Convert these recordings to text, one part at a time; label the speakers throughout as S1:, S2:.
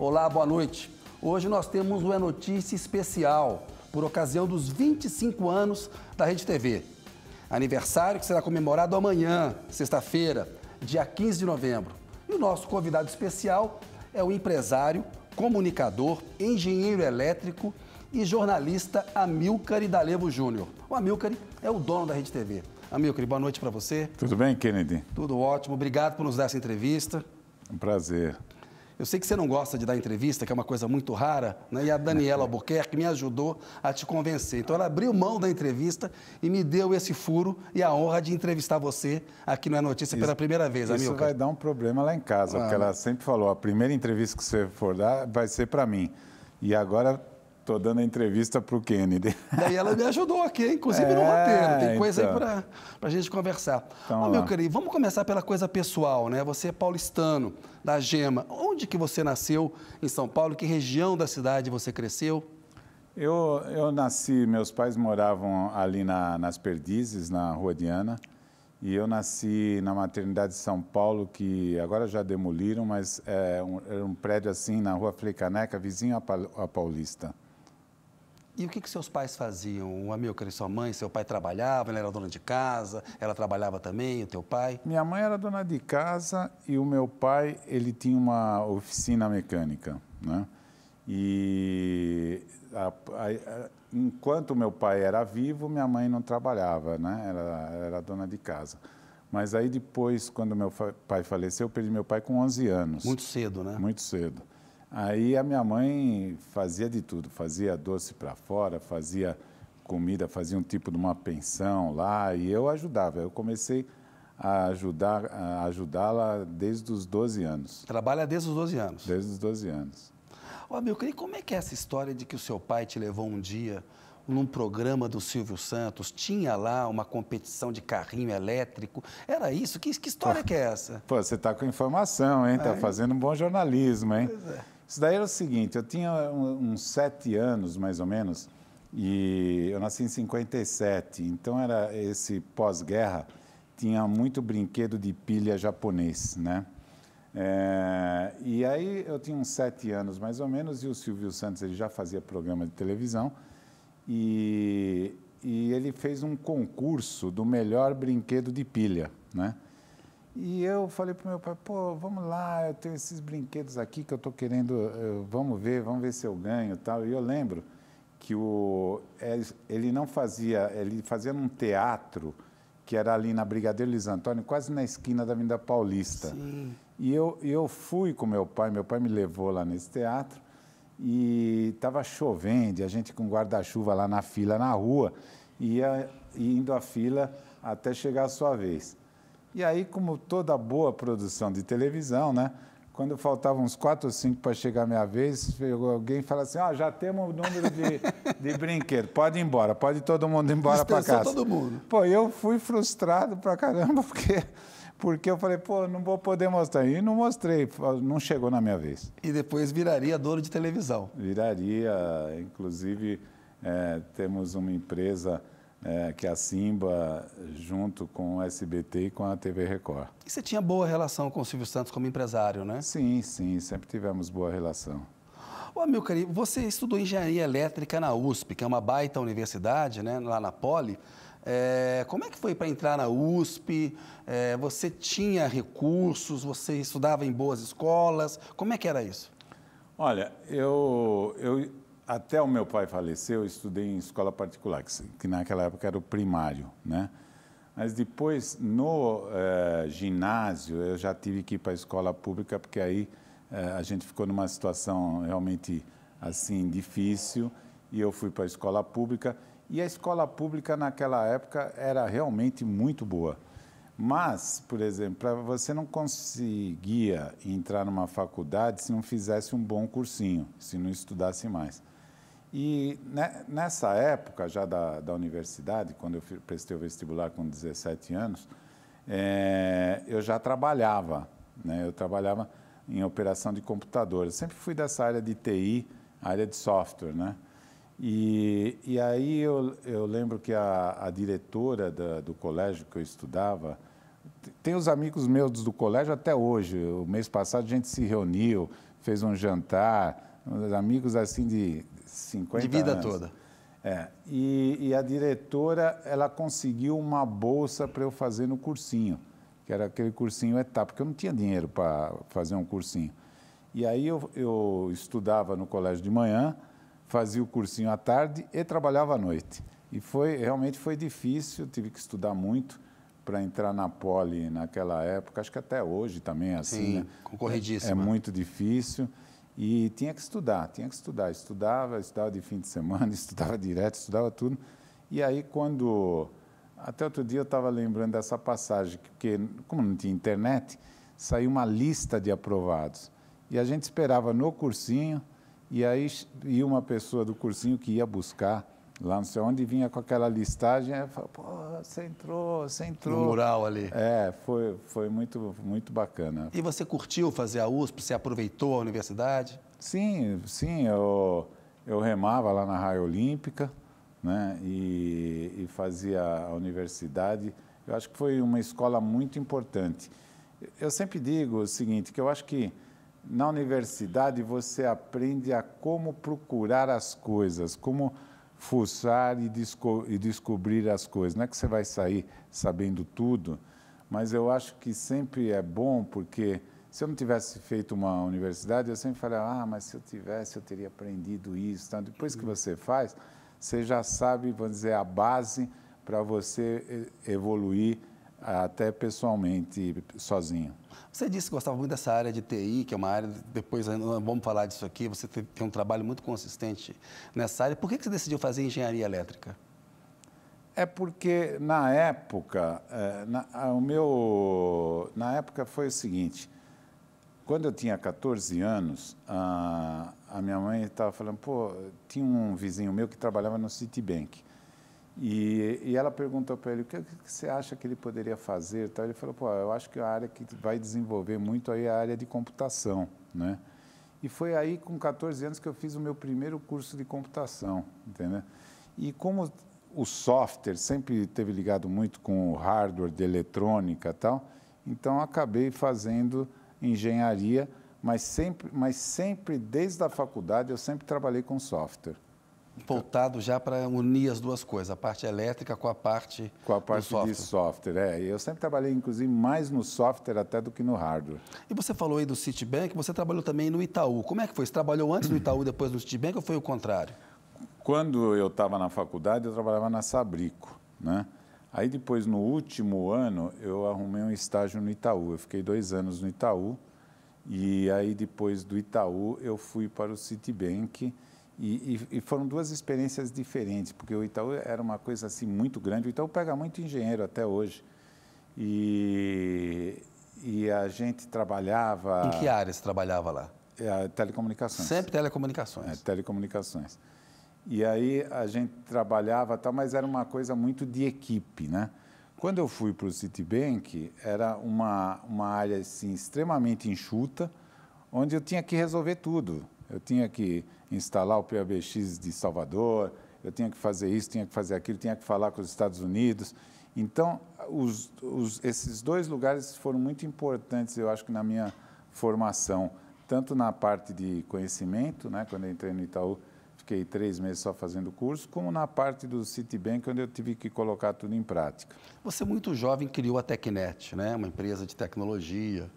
S1: Olá, boa noite. Hoje nós temos uma notícia especial por ocasião dos 25 anos da Rede TV. Aniversário que será comemorado amanhã, sexta-feira, dia 15 de novembro. E o nosso convidado especial é o empresário, comunicador, engenheiro elétrico e jornalista Amilcar Idalevo Júnior. O Amilcar é o dono da Rede TV. Amilcar, boa noite para você.
S2: Tudo bem, Kennedy?
S1: Tudo ótimo. Obrigado por nos dar essa entrevista.
S2: Um prazer.
S1: Eu sei que você não gosta de dar entrevista, que é uma coisa muito rara, né? e a Daniela Albuquerque me ajudou a te convencer. Então, ela abriu mão da entrevista e me deu esse furo e a honra de entrevistar você aqui no É Notícia isso, pela primeira vez, amigo. Isso vai
S2: dar um problema lá em casa, ah, porque ela sempre falou: a primeira entrevista que você for dar vai ser para mim. E agora Estou dando a entrevista para o Kennedy.
S1: E ela me ajudou aqui, inclusive é, no roteiro. Tem coisa então. aí para a gente
S2: conversar. Então, meu
S1: querido, vamos começar pela coisa pessoal, né? Você é paulistano, da Gema. Onde que você nasceu em São Paulo? Que região da cidade você cresceu?
S2: Eu, eu nasci, meus pais moravam ali na, nas Perdizes, na Rua Diana. E eu nasci na maternidade de São Paulo, que agora já demoliram, mas é um, era um prédio assim na Rua Frei Caneca, vizinho à Paulista. E
S1: o que, que seus pais faziam? O Amilcar e sua mãe, seu pai trabalhava, ela era dona de casa, ela trabalhava
S2: também, o teu pai? Minha mãe era dona de casa e o meu pai, ele tinha uma oficina mecânica, né? E a, a, a, enquanto meu pai era vivo, minha mãe não trabalhava, né? Ela era dona de casa. Mas aí depois, quando meu pai faleceu, eu perdi meu pai com 11 anos. Muito cedo, né? Muito cedo. Aí a minha mãe fazia de tudo, fazia doce para fora, fazia comida, fazia um tipo de uma pensão lá e eu ajudava. Eu comecei a ajudar ajudá-la desde os 12 anos. Trabalha desde os 12 anos. Desde os 12 anos. Ó, amigo, como é que é essa história de que o seu pai te levou um dia
S1: num programa do Silvio Santos, tinha lá uma competição de carrinho elétrico.
S2: Era isso? Que, que história Pô, que é essa? Pô, você está com informação, hein? Está é. fazendo um bom jornalismo, hein? Pois é. Isso daí era o seguinte, eu tinha uns sete anos, mais ou menos, e eu nasci em 57, então era esse pós-guerra, tinha muito brinquedo de pilha japonês, né? É, e aí eu tinha uns sete anos, mais ou menos, e o Silvio Santos ele já fazia programa de televisão, e, e ele fez um concurso do melhor brinquedo de pilha, né? E eu falei para meu pai, pô, vamos lá, eu tenho esses brinquedos aqui que eu estou querendo, eh, vamos ver, vamos ver se eu ganho tal. E eu lembro que o, eh, ele não fazia, ele fazia num teatro que era ali na Brigadeiro Luiz Antônio, quase na esquina da Avenida Paulista. Sim. E eu, eu fui com meu pai, meu pai me levou lá nesse teatro e estava chovendo, e a gente com guarda-chuva lá na fila, na rua, ia indo a fila até chegar a sua vez. E aí, como toda boa produção de televisão, né? Quando faltavam uns quatro ou cinco para chegar a minha vez, chegou alguém e falou assim: ah, já temos o número de, de brinquedo, pode ir embora, pode todo mundo ir embora para casa. todo mundo. Pô, eu fui frustrado para caramba, porque porque eu falei, pô, não vou poder mostrar. E não mostrei, não chegou na minha vez. E depois viraria dono de televisão. Viraria, inclusive é, temos uma empresa é, que é a Simba, junto com o SBT e com a TV Record.
S1: E você tinha boa relação com o Silvio Santos como empresário, né? Sim, sim,
S2: sempre tivemos boa relação.
S1: Ô, meu querido, você estudou engenharia elétrica na USP, que é uma baita universidade, né, lá na Poli. É, como é que foi para entrar na USP? É, você tinha recursos? Você estudava em boas escolas? Como é que era isso?
S2: Olha, eu, eu até o meu pai falecer, eu estudei em escola particular, que, que naquela época era o primário, né? Mas depois, no eh, ginásio, eu já tive que ir para a escola pública, porque aí eh, a gente ficou numa situação realmente, assim, difícil, e eu fui para a escola pública. E a escola pública, naquela época, era realmente muito boa. Mas, por exemplo, você não conseguia entrar numa faculdade se não fizesse um bom cursinho, se não estudasse mais. E né, nessa época já da, da universidade, quando eu prestei o vestibular com 17 anos, é, eu já trabalhava, né, eu trabalhava em operação de computadores. Sempre fui dessa área de TI, área de software, né? E, e aí eu, eu lembro que a, a diretora da, do colégio que eu estudava, tem os amigos meus do colégio até hoje. O mês passado a gente se reuniu, fez um jantar, amigos assim de 50 De vida anos. toda. É, e, e, a diretora, ela conseguiu uma bolsa para eu fazer no cursinho, que era aquele cursinho etapa, porque eu não tinha dinheiro para fazer um cursinho. E aí eu, eu estudava no colégio de manhã, fazia o cursinho à tarde e trabalhava à noite. E foi realmente foi difícil, tive que estudar muito para entrar na poli naquela época, acho que até hoje também é assim, Sim, né? É, é muito difícil. E tinha que estudar, tinha que estudar. Estudava, estudava de fim de semana, estudava direto, estudava tudo. E aí, quando. Até outro dia eu estava lembrando dessa passagem, porque, como não tinha internet, saiu uma lista de aprovados. E a gente esperava no cursinho, e aí ia uma pessoa do cursinho que ia buscar lá não sei onde, vinha com aquela listagem, eu falava, pô, você entrou, você entrou. No mural ali. É, foi, foi muito, muito bacana. E você curtiu fazer a USP, você aproveitou a universidade? Sim, sim, eu, eu remava lá na Raia Olímpica, né, e, e fazia a universidade. Eu acho que foi uma escola muito importante. Eu sempre digo o seguinte, que eu acho que na universidade você aprende a como procurar as coisas, como fuçar e, desco e descobrir as coisas. Não é que você vai sair sabendo tudo, mas eu acho que sempre é bom, porque se eu não tivesse feito uma universidade, eu sempre falava, ah, mas se eu tivesse, eu teria aprendido isso. Então, depois que você faz, você já sabe, vamos dizer, a base para você eh, evoluir até pessoalmente, sozinho. Você disse que gostava muito dessa área de TI, que é uma área,
S1: depois ah, vamos falar disso aqui, você tem um trabalho muito consistente nessa área. Por que você decidiu fazer engenharia elétrica?
S2: É porque, na época, é, na, o meu, na época foi o seguinte, quando eu tinha 14 anos, a, a minha mãe estava falando, pô, tinha um vizinho meu que trabalhava no Citibank. E, e ela perguntou para ele, o que, que, você acha que ele poderia fazer? Ele falou, pô, eu acho que é a área que vai desenvolver muito aí é a área de computação, né? E foi aí, com 14 anos, que eu fiz o meu primeiro curso de computação, entendeu? E como o software sempre teve ligado muito com o hardware de eletrônica e tal, então acabei fazendo engenharia, mas sempre, mas sempre desde a faculdade eu sempre trabalhei com software
S1: voltado já para
S2: unir as duas coisas, a
S1: parte elétrica com a parte Com a parte software. de
S2: software, é. Eu sempre trabalhei, inclusive, mais no software até
S1: do que no hardware. E você falou aí do Citibank, você trabalhou também no Itaú. Como é que foi? Você trabalhou antes do Itaú e depois do Citibank ou foi o contrário?
S2: Quando eu estava na faculdade, eu trabalhava na Sabrico, né? Aí depois, no último ano, eu arrumei um estágio no Itaú. Eu fiquei dois anos no Itaú. E aí depois do Itaú, eu fui para o Citibank e, e, e, foram duas experiências diferentes, porque o Itaú era uma coisa assim muito grande. O Itaú pega muito engenheiro até hoje. E, e a gente trabalhava. Em que áreas
S1: trabalhava lá?
S2: É, telecomunicações. Sempre telecomunicações. É, telecomunicações. E aí a gente trabalhava, tal, mas era uma coisa muito de equipe, né? Quando eu fui para o Citibank, era uma, uma área assim, extremamente enxuta, onde eu tinha que resolver tudo. Eu tinha que instalar o PABX de Salvador, eu tinha que fazer isso, tinha que fazer aquilo, tinha que falar com os Estados Unidos. Então, os, os, esses dois lugares foram muito importantes, eu acho que na minha formação, tanto na parte de conhecimento, né, quando entrei no Itaú, fiquei três meses só fazendo curso, como na parte do Citibank, onde eu tive que colocar tudo em prática. Você, muito jovem, criou a
S1: Tecnet, né, uma empresa de tecnologia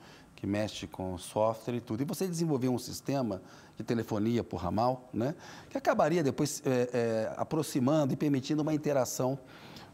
S1: que mexe com software e tudo. E você desenvolveu um sistema de telefonia por ramal, né? Que acabaria depois é, é, aproximando e permitindo uma interação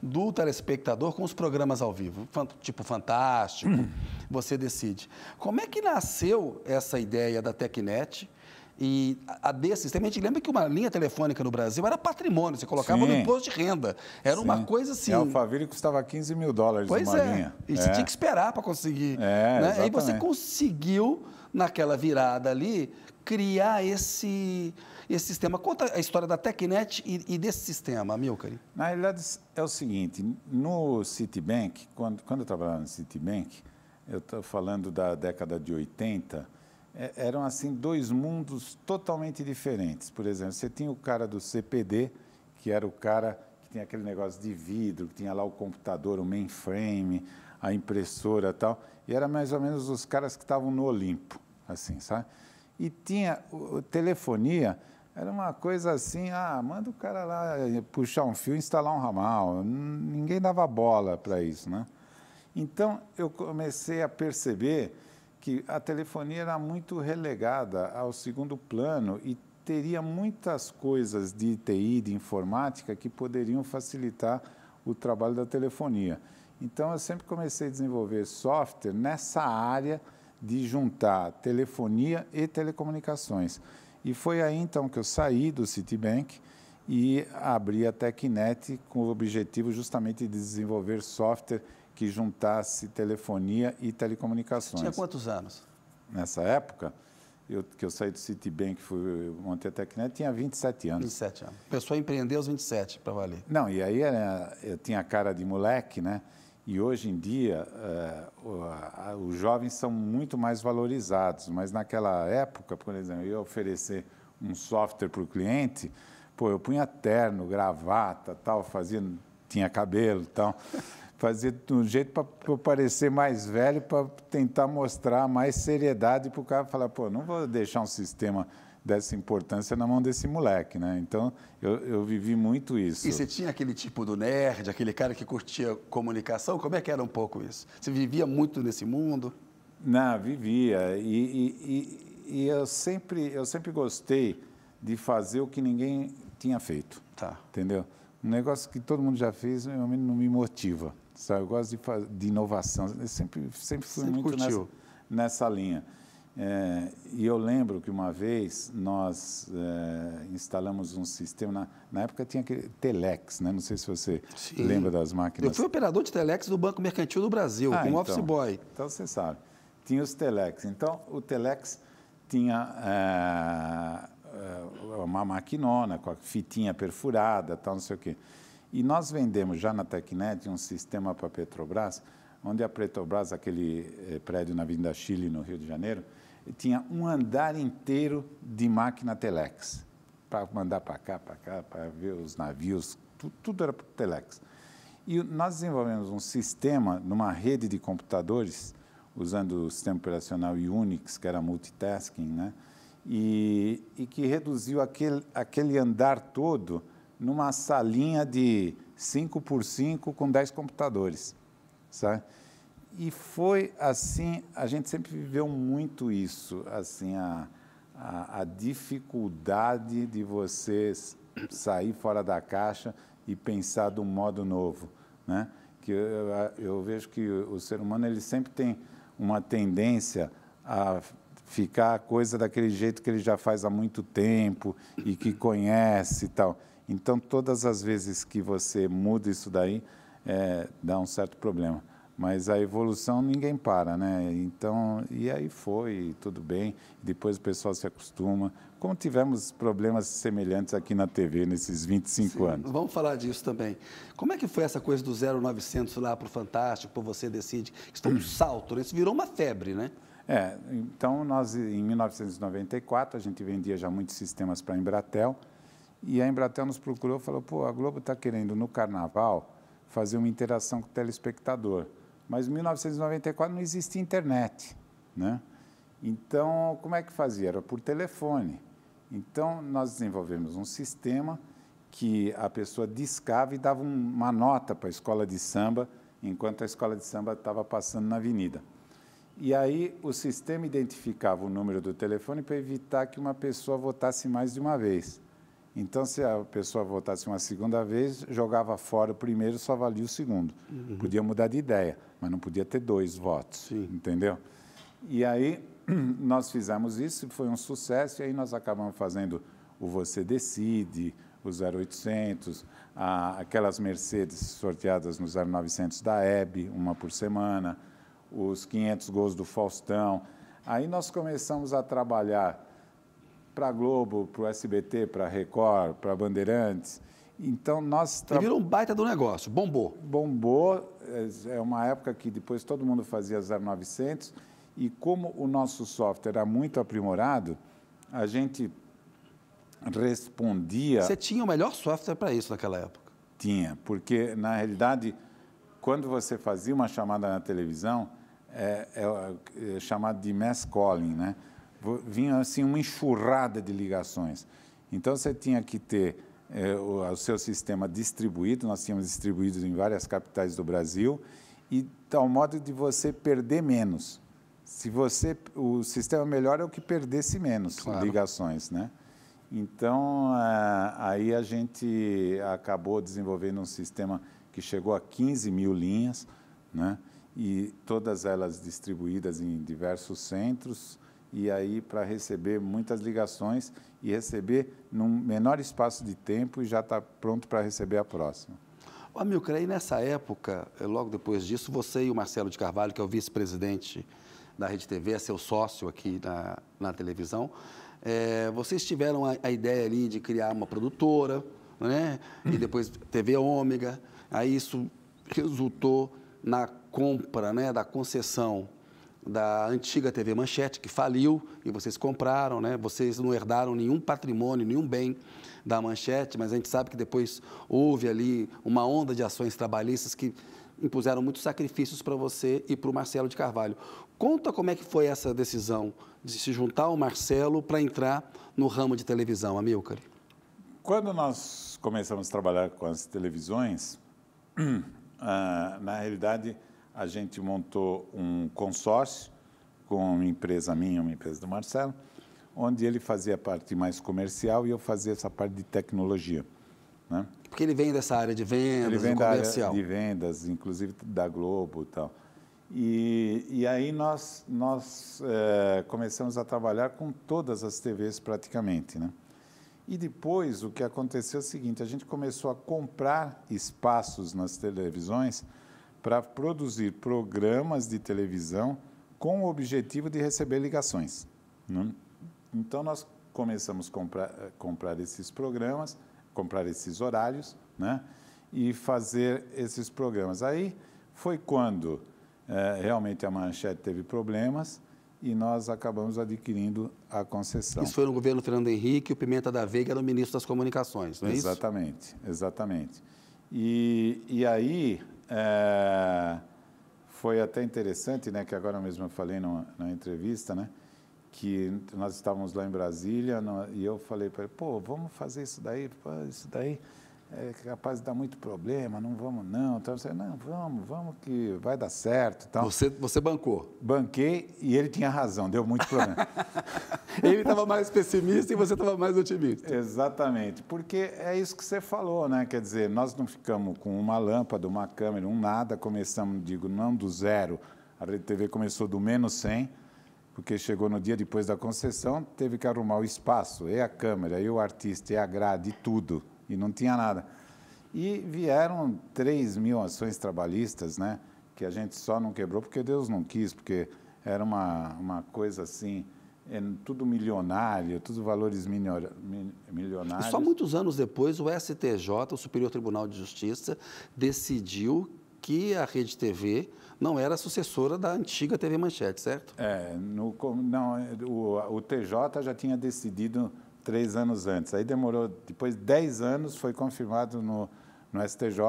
S1: do telespectador com os programas ao vivo, tipo Fantástico, hum. você decide. Como é que nasceu essa ideia da Tecnet e a desse sistema, a gente lembra que uma linha telefônica no Brasil era patrimônio, você colocava Sim. no imposto de renda. Era Sim. uma coisa assim. E a Alphaville custava 15 mil dólares pois uma é. linha. E você é. tinha que esperar para conseguir. É, né? E você conseguiu, naquela virada ali, criar esse, esse sistema. Conta a história da Tecnet e, e desse sistema, Milcari.
S2: Na realidade, é o seguinte, no Citibank, quando, quando eu trabalhava no Citibank, eu estou falando da década de 80, é, eram assim dois mundos totalmente diferentes. Por exemplo, você tinha o cara do CPD, que era o cara que tinha aquele negócio de vidro, que tinha lá o computador, o mainframe, a impressora tal, e era mais ou menos os caras que estavam no Olimpo, assim, sabe? E tinha o, telefonia, era uma coisa assim, ah, manda o cara lá eh, puxar um fio, instalar um ramal, ninguém dava bola para isso, né? Então eu comecei a perceber que a telefonia era muito relegada ao segundo plano e teria muitas coisas de TI, de informática, que poderiam facilitar o trabalho da telefonia. Então, eu sempre comecei a desenvolver software nessa área de juntar telefonia e telecomunicações. E foi aí, então, que eu saí do Citibank e abri a Tecnet com o objetivo justamente de desenvolver software que juntasse telefonia e telecomunicações. Tinha quantos anos? Nessa época, eu, que eu saí do Citibank, fui montei a Tecnet, tinha 27 anos. 27 anos. A pessoa empreendeu aos 27, para valer. Não, e aí era, eu tinha a cara de moleque, né? E hoje em dia, uh, os jovens são muito mais valorizados, mas naquela época, por exemplo, eu oferecer um software para o cliente, pô, eu punha terno, gravata, tal, fazia, tinha cabelo, tal. fazer de um jeito para parecer mais velho, para tentar mostrar mais seriedade para o cara falar, pô, não vou deixar um sistema dessa importância na mão desse moleque, né? Então, eu, eu vivi muito isso. E você tinha aquele tipo do nerd, aquele cara que curtia comunicação? Como é que era um pouco isso? Você vivia muito nesse mundo? Não, vivia. E, e, e, e eu, sempre, eu sempre gostei de fazer o que ninguém tinha feito. Tá. Entendeu? Um negócio que todo mundo já fez, realmente não me motiva. Sabe? Eu gosto de, de inovação. Eu sempre, sempre fui sempre muito curtiu. nessa, nessa linha. É, e eu lembro que uma vez nós é, instalamos um sistema, na, na, época tinha aquele Telex, né? não sei se você Sim. lembra das máquinas. Eu fui operador de Telex do Banco Mercantil do Brasil, ah, com então, Office Boy. Então você sabe, tinha os Telex. Então o Telex tinha é, é uma maquinona com a fitinha perfurada, tal, não sei o quê. E nós vendemos já na Tecnet um sistema para a Petrobras, onde a Petrobras, aquele eh, prédio na Vinda Chile, no Rio de Janeiro, tinha um andar inteiro de máquina telex, para mandar para cá, para cá, para ver os navios, tudo, tudo era telex. E nós desenvolvemos um sistema numa rede de computadores, usando o sistema operacional Unix, que era multitasking, né? e, e que reduziu aquele, aquele andar todo numa salinha de 5 por 5 com 10 computadores, sabe? E foi assim, a gente sempre viveu muito isso, assim, a, a, a dificuldade de você sair fora da caixa e pensar de um modo novo, né? Que eu, eu vejo que o ser humano, ele sempre tem uma tendência a ficar a coisa daquele jeito que ele já faz há muito tempo e que conhece e tal. Então, todas as vezes que você muda isso daí, é, dá um certo problema. Mas a evolução ninguém para, né? Então, e aí foi, tudo bem. Depois o pessoal se acostuma. Como tivemos problemas semelhantes aqui na TV nesses 25 Sim, anos.
S1: Vamos falar disso também. Como é que foi essa coisa do 0900 lá para o Fantástico, para Você Decide?
S2: Que foi um salto, né? Isso virou uma febre, né? É, então nós, em 1994, a gente vendia já muitos sistemas para a Embratel. E a Embratel nos procurou e falou: pô, a Globo está querendo no carnaval fazer uma interação com o telespectador. Mas em 1994 não existia internet, né? Então, como é que fazia? Era por telefone. Então, nós desenvolvemos um sistema que a pessoa discava e dava uma nota para a escola de samba, enquanto a escola de samba estava passando na avenida. E aí o sistema identificava o número do telefone para evitar que uma pessoa votasse mais de uma vez. Então, se a pessoa votasse uma segunda vez, jogava fora o primeiro, só valia o segundo. Uhum. Podia mudar de ideia, mas não podia ter dois votos, Sim. entendeu? E aí nós fizemos isso, foi um sucesso, e aí nós acabamos fazendo o Você Decide, o 0800, a, aquelas Mercedes sorteadas no 0900 da Hebe, uma por semana, os 500 gols do Faustão. Aí nós começamos a trabalhar para a Globo, para o SBT, para a Record, para a Bandeirantes. Então nós. Tra... virou um baita do negócio, bombou. Bombou, é, é uma época que depois todo mundo fazia 0900 e como o nosso software era muito aprimorado, a gente respondia. Você tinha o melhor software para isso naquela época? Tinha, porque na realidade, quando você fazia uma chamada na televisão, é, é, é chamado de mass calling, né? vinha assim uma enxurrada de ligações. Então você tinha que ter é, o, o, seu sistema distribuído, nós tínhamos distribuído em várias capitais do Brasil, e tal modo de você perder menos. Se você o sistema melhor é o que perdesse menos claro. ligações, né? Então é, aí a gente acabou desenvolvendo um sistema que chegou a 15 mil linhas, né? E todas elas distribuídas em diversos centros e aí para receber muitas ligações e receber num menor espaço de tempo e já está pronto para receber a próxima. Ô, Amilcar, aí nessa época, eh, logo depois disso, você e o Marcelo de
S1: Carvalho, que é o vice-presidente da Rede TV, é seu sócio aqui na, na televisão, é, vocês tiveram a, a, ideia ali de criar uma produtora, né? E uhum. depois TV Ômega, aí isso resultou na compra né, da concessão da antiga TV Manchete, que faliu e vocês compraram, né? Vocês não herdaram nenhum patrimônio, nenhum bem da Manchete, mas a gente sabe que depois houve ali uma onda de ações trabalhistas que impuseram muitos sacrifícios para você e para o Marcelo de Carvalho. Conta como é que foi essa decisão de se juntar ao Marcelo para entrar no ramo de televisão, Amilcar.
S2: Quando nós começamos a trabalhar com as televisões, ah, na realidade a gente montou um consórcio com uma empresa minha, uma empresa do Marcelo, onde ele fazia a parte mais comercial e eu fazia essa parte de tecnologia. Né? Porque ele vem dessa área de vendas, ele vem da comercial. área de vendas, inclusive da Globo e tal. E, e aí nós, nós é, começamos a trabalhar com todas as TVs praticamente, né? E depois o que aconteceu é o seguinte: a gente começou a comprar espaços nas televisões para produzir programas de televisão com o objetivo de receber ligações. Né? Então, nós começamos a comprar, eh, comprar esses programas, comprar esses horários, né? e fazer esses programas. Aí foi quando é, realmente a Manchete teve problemas e nós acabamos adquirindo a concessão. Isso
S1: foi no governo Fernando Henrique, o Pimenta da Veiga era o ministro das Comunicações, não é
S2: exatamente, isso? Exatamente, exatamente. E, e aí é, foi até interessante, né, que agora mesmo eu falei numa, numa entrevista, né, que nós estávamos lá em Brasília no, e eu falei para ele, pô, vamos fazer isso daí, pô, isso daí é capaz de dar muito problema, não vamos não. Então, você, não, vamos, vamos que vai dar certo. Então, você, você bancou? Banquei e ele tinha razão, deu muito problema. ele estava mais pessimista e você estava mais otimista. Exatamente, porque é isso que você falou, né? Quer dizer, nós não ficamos com uma lâmpada, uma câmera, um nada, começamos, digo, não do zero. A Rede TV começou do menos 100, porque chegou no dia depois da concessão, teve que arrumar o espaço, e a câmera, e o artista, e a grade, e tudo e não tinha nada. E vieram 3 mil ações trabalhistas, né? Que a gente só não quebrou porque Deus não quis, porque era uma, uma coisa assim, é, tudo milionário, tudo valores milionários. E só
S1: muitos anos depois, o STJ, o Superior Tribunal de Justiça, decidiu que a Rede TV não era sucessora
S2: da antiga TV Manchete, certo? É, no, não, o, o TJ já tinha decidido três anos antes. Aí demorou, depois de 10 anos, foi confirmado no, no STJ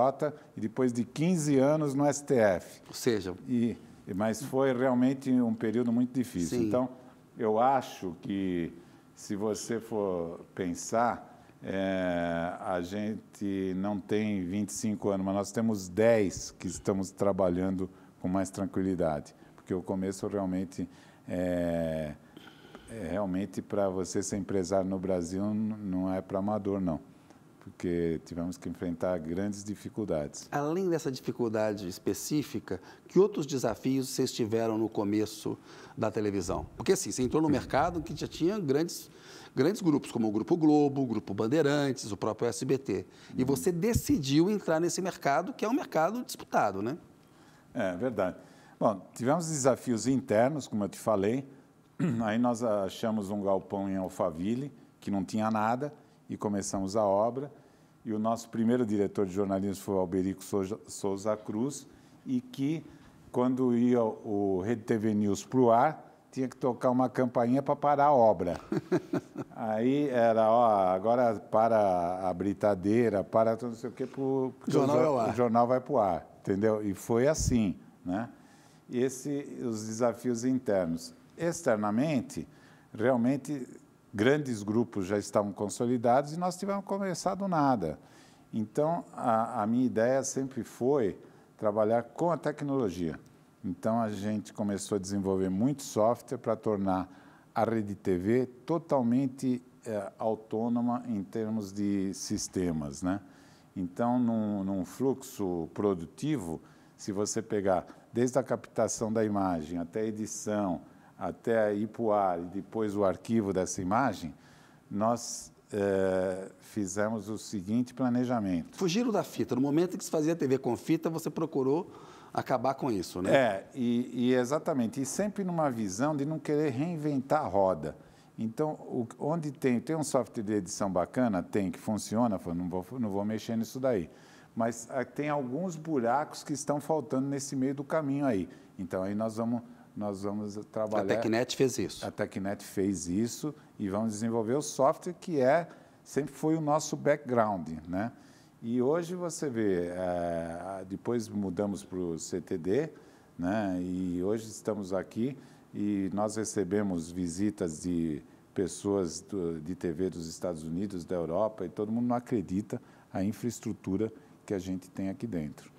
S2: e depois de 15 anos no STF. Ou seja... E, mas foi realmente um período muito difícil. Sim. Então, eu acho que, se você for pensar, é, a gente não tem 25 anos, mas nós temos 10 que estamos trabalhando com mais tranquilidade, porque o começo realmente... É, é, realmente, para você ser empresário no Brasil, não é para amador, não. Porque tivemos que enfrentar grandes dificuldades. Além dessa dificuldade específica, que outros desafios
S1: vocês tiveram no começo da televisão? Porque, assim, você entrou no mercado que já tinha grandes, grandes grupos, como o Grupo Globo, o Grupo Bandeirantes, o próprio SBT. E uhum. você decidiu
S2: entrar nesse mercado, que é um mercado disputado, né? É, verdade. Bom, tivemos desafios internos, como eu te falei, Aí nós achamos um galpão em Alphaville, que não tinha nada, e começamos a obra. E o nosso primeiro diretor de jornalismo foi o Alberico Souza Cruz, e que, quando ia o Rede TV News para o ar, tinha que tocar uma campainha para parar a obra. Aí era, ó, agora para a britadeira, para não sei o quê, pro, porque jornal o, o jornal vai para o ar, entendeu? E foi assim, né? Esse, os desafios internos externamente, realmente grandes grupos já estavam consolidados e nós tivemos começado nada. Então, a, a, minha ideia sempre foi trabalhar com a tecnologia. Então, a gente começou a desenvolver muito software para tornar a rede TV totalmente é, autônoma em termos de sistemas. Né? Então, num, num fluxo produtivo, se você pegar desde a captação da imagem até a edição, até ir para o ar e depois o arquivo dessa imagem, nós é, fizemos o seguinte planejamento. Fugiram da fita. No momento em que se fazia TV com fita, você procurou acabar com isso, né? É, e, e exatamente. E sempre numa visão de não querer reinventar a roda. Então, o, onde tem, tem um software de edição bacana, tem, que funciona, não vou, não vou mexer nisso daí. Mas ah, tem alguns buracos que estão faltando nesse meio do caminho aí. Então, aí nós vamos nós vamos trabalhar. A Tecnet fez isso. A Tecnet fez isso e vamos desenvolver o software que é sempre foi o nosso background, né? E hoje você vê, é, depois mudamos para o CTD, né? E hoje estamos aqui e nós recebemos visitas de pessoas do, de TV dos Estados Unidos, da Europa e todo mundo não acredita a infraestrutura que a gente tem aqui dentro.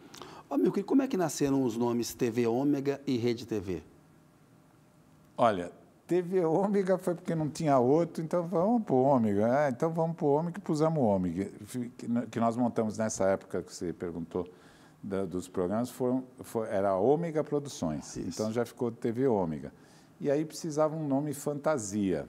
S1: Ô, oh, como é que nasceram os nomes TV Ômega e Rede
S2: TV? Olha, teve ômega foi porque não tinha outro, então vamos para o ômega. Ah, então vamos para o ômega e pusemos o ômega. Que nós montamos nessa época que você perguntou da, dos programas, foram, foi, era Ômega Produções. Isso. Então já ficou TV Ômega. E aí precisava um nome fantasia.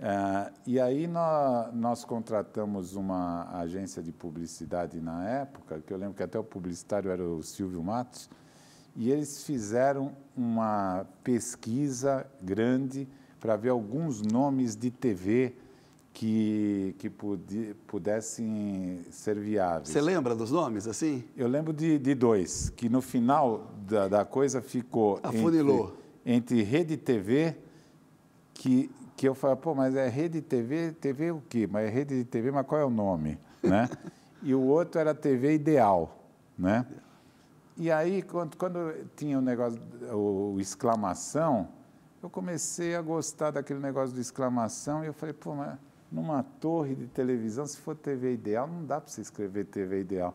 S2: É, e aí nós, nós contratamos uma agência de publicidade na época, que eu lembro que até o publicitário era o Silvio Matos, e eles fizeram uma pesquisa grande para ver alguns nomes de TV que, que pudessem ser viáveis. Você lembra dos nomes, assim? Eu lembro de, de dois, que no final da, da coisa ficou... Afunilou. Entre, entre Rede TV, que, que eu falei, pô, mas é Rede TV, TV o quê? Mas é Rede TV, mas qual é o nome? Né? e o outro era TV Ideal, né? E aí, quando, quando tinha o negócio, o exclamação, eu comecei a gostar daquele negócio do exclamação e eu falei, pô, mas numa torre de televisão, se for TV ideal, não dá para você escrever TV ideal.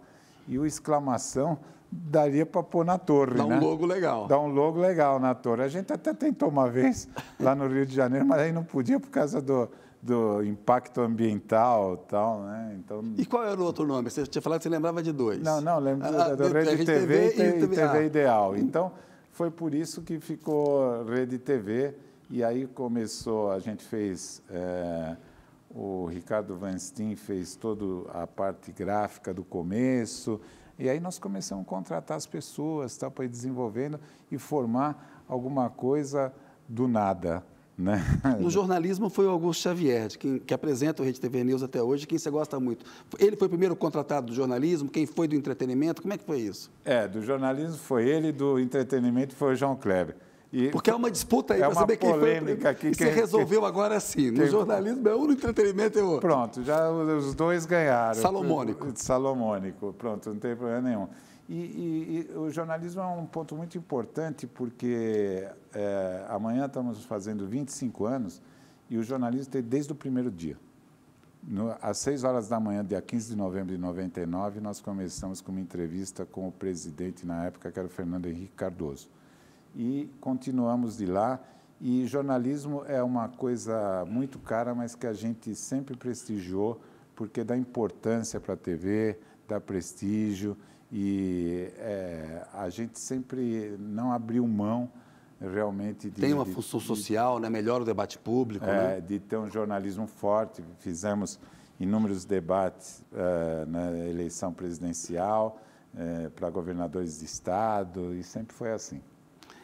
S2: E o exclamação daria para pôr na torre, Dá um né? logo legal. Dá um logo legal na torre. A gente até tentou uma vez lá no Rio de Janeiro, mas aí não podia por causa do, do impacto ambiental tal, né? Então. E qual era o outro nome? Você tinha falado que você lembrava de dois. Não, não, lembro ah, da, ah, Rede, TV, TV, e, TV ah. Ideal. Então foi por isso que ficou Rede TV e aí começou a gente fez é, o Ricardo Vanstin fez toda a parte gráfica do começo e aí nós começamos a contratar as pessoas para ir desenvolvendo e formar alguma coisa do nada. Né? No jornalismo foi o Augusto
S1: Xavier, que, que apresenta o Rede TV News até hoje, quem você gosta muito. Ele foi o primeiro contratado do jornalismo, quem foi do entretenimento, como é que foi isso?
S2: É, do jornalismo foi ele, do entretenimento foi o João Kleber. E Porque é uma disputa aí é para saber quem polêmica foi. Aqui, quem, você resolveu agora assim. No quem... jornalismo é um, no entretenimento é outro. Pronto, já os dois ganharam. Salomônico. Salomônico, pronto, não tem problema nenhum. E, e, e, o jornalismo é um ponto muito importante, porque é, amanhã estamos fazendo 25 anos e o jornalismo tem desde o primeiro dia. No, às 6 horas da manhã, dia 15 de novembro de 99, nós começamos com uma entrevista com o presidente na época, que era o Fernando Henrique Cardoso. E continuamos de lá. E jornalismo é uma coisa muito cara, mas que a gente sempre prestigiou, porque dá importância para a TV, dá prestígio, e é, a gente sempre não abriu mão realmente de, Tem uma função de, social, né? melhor o debate público. É, né? De ter um jornalismo forte. Fizemos inúmeros debates uh, na eleição presidencial, uh, é, para governadores de estado, e sempre foi assim.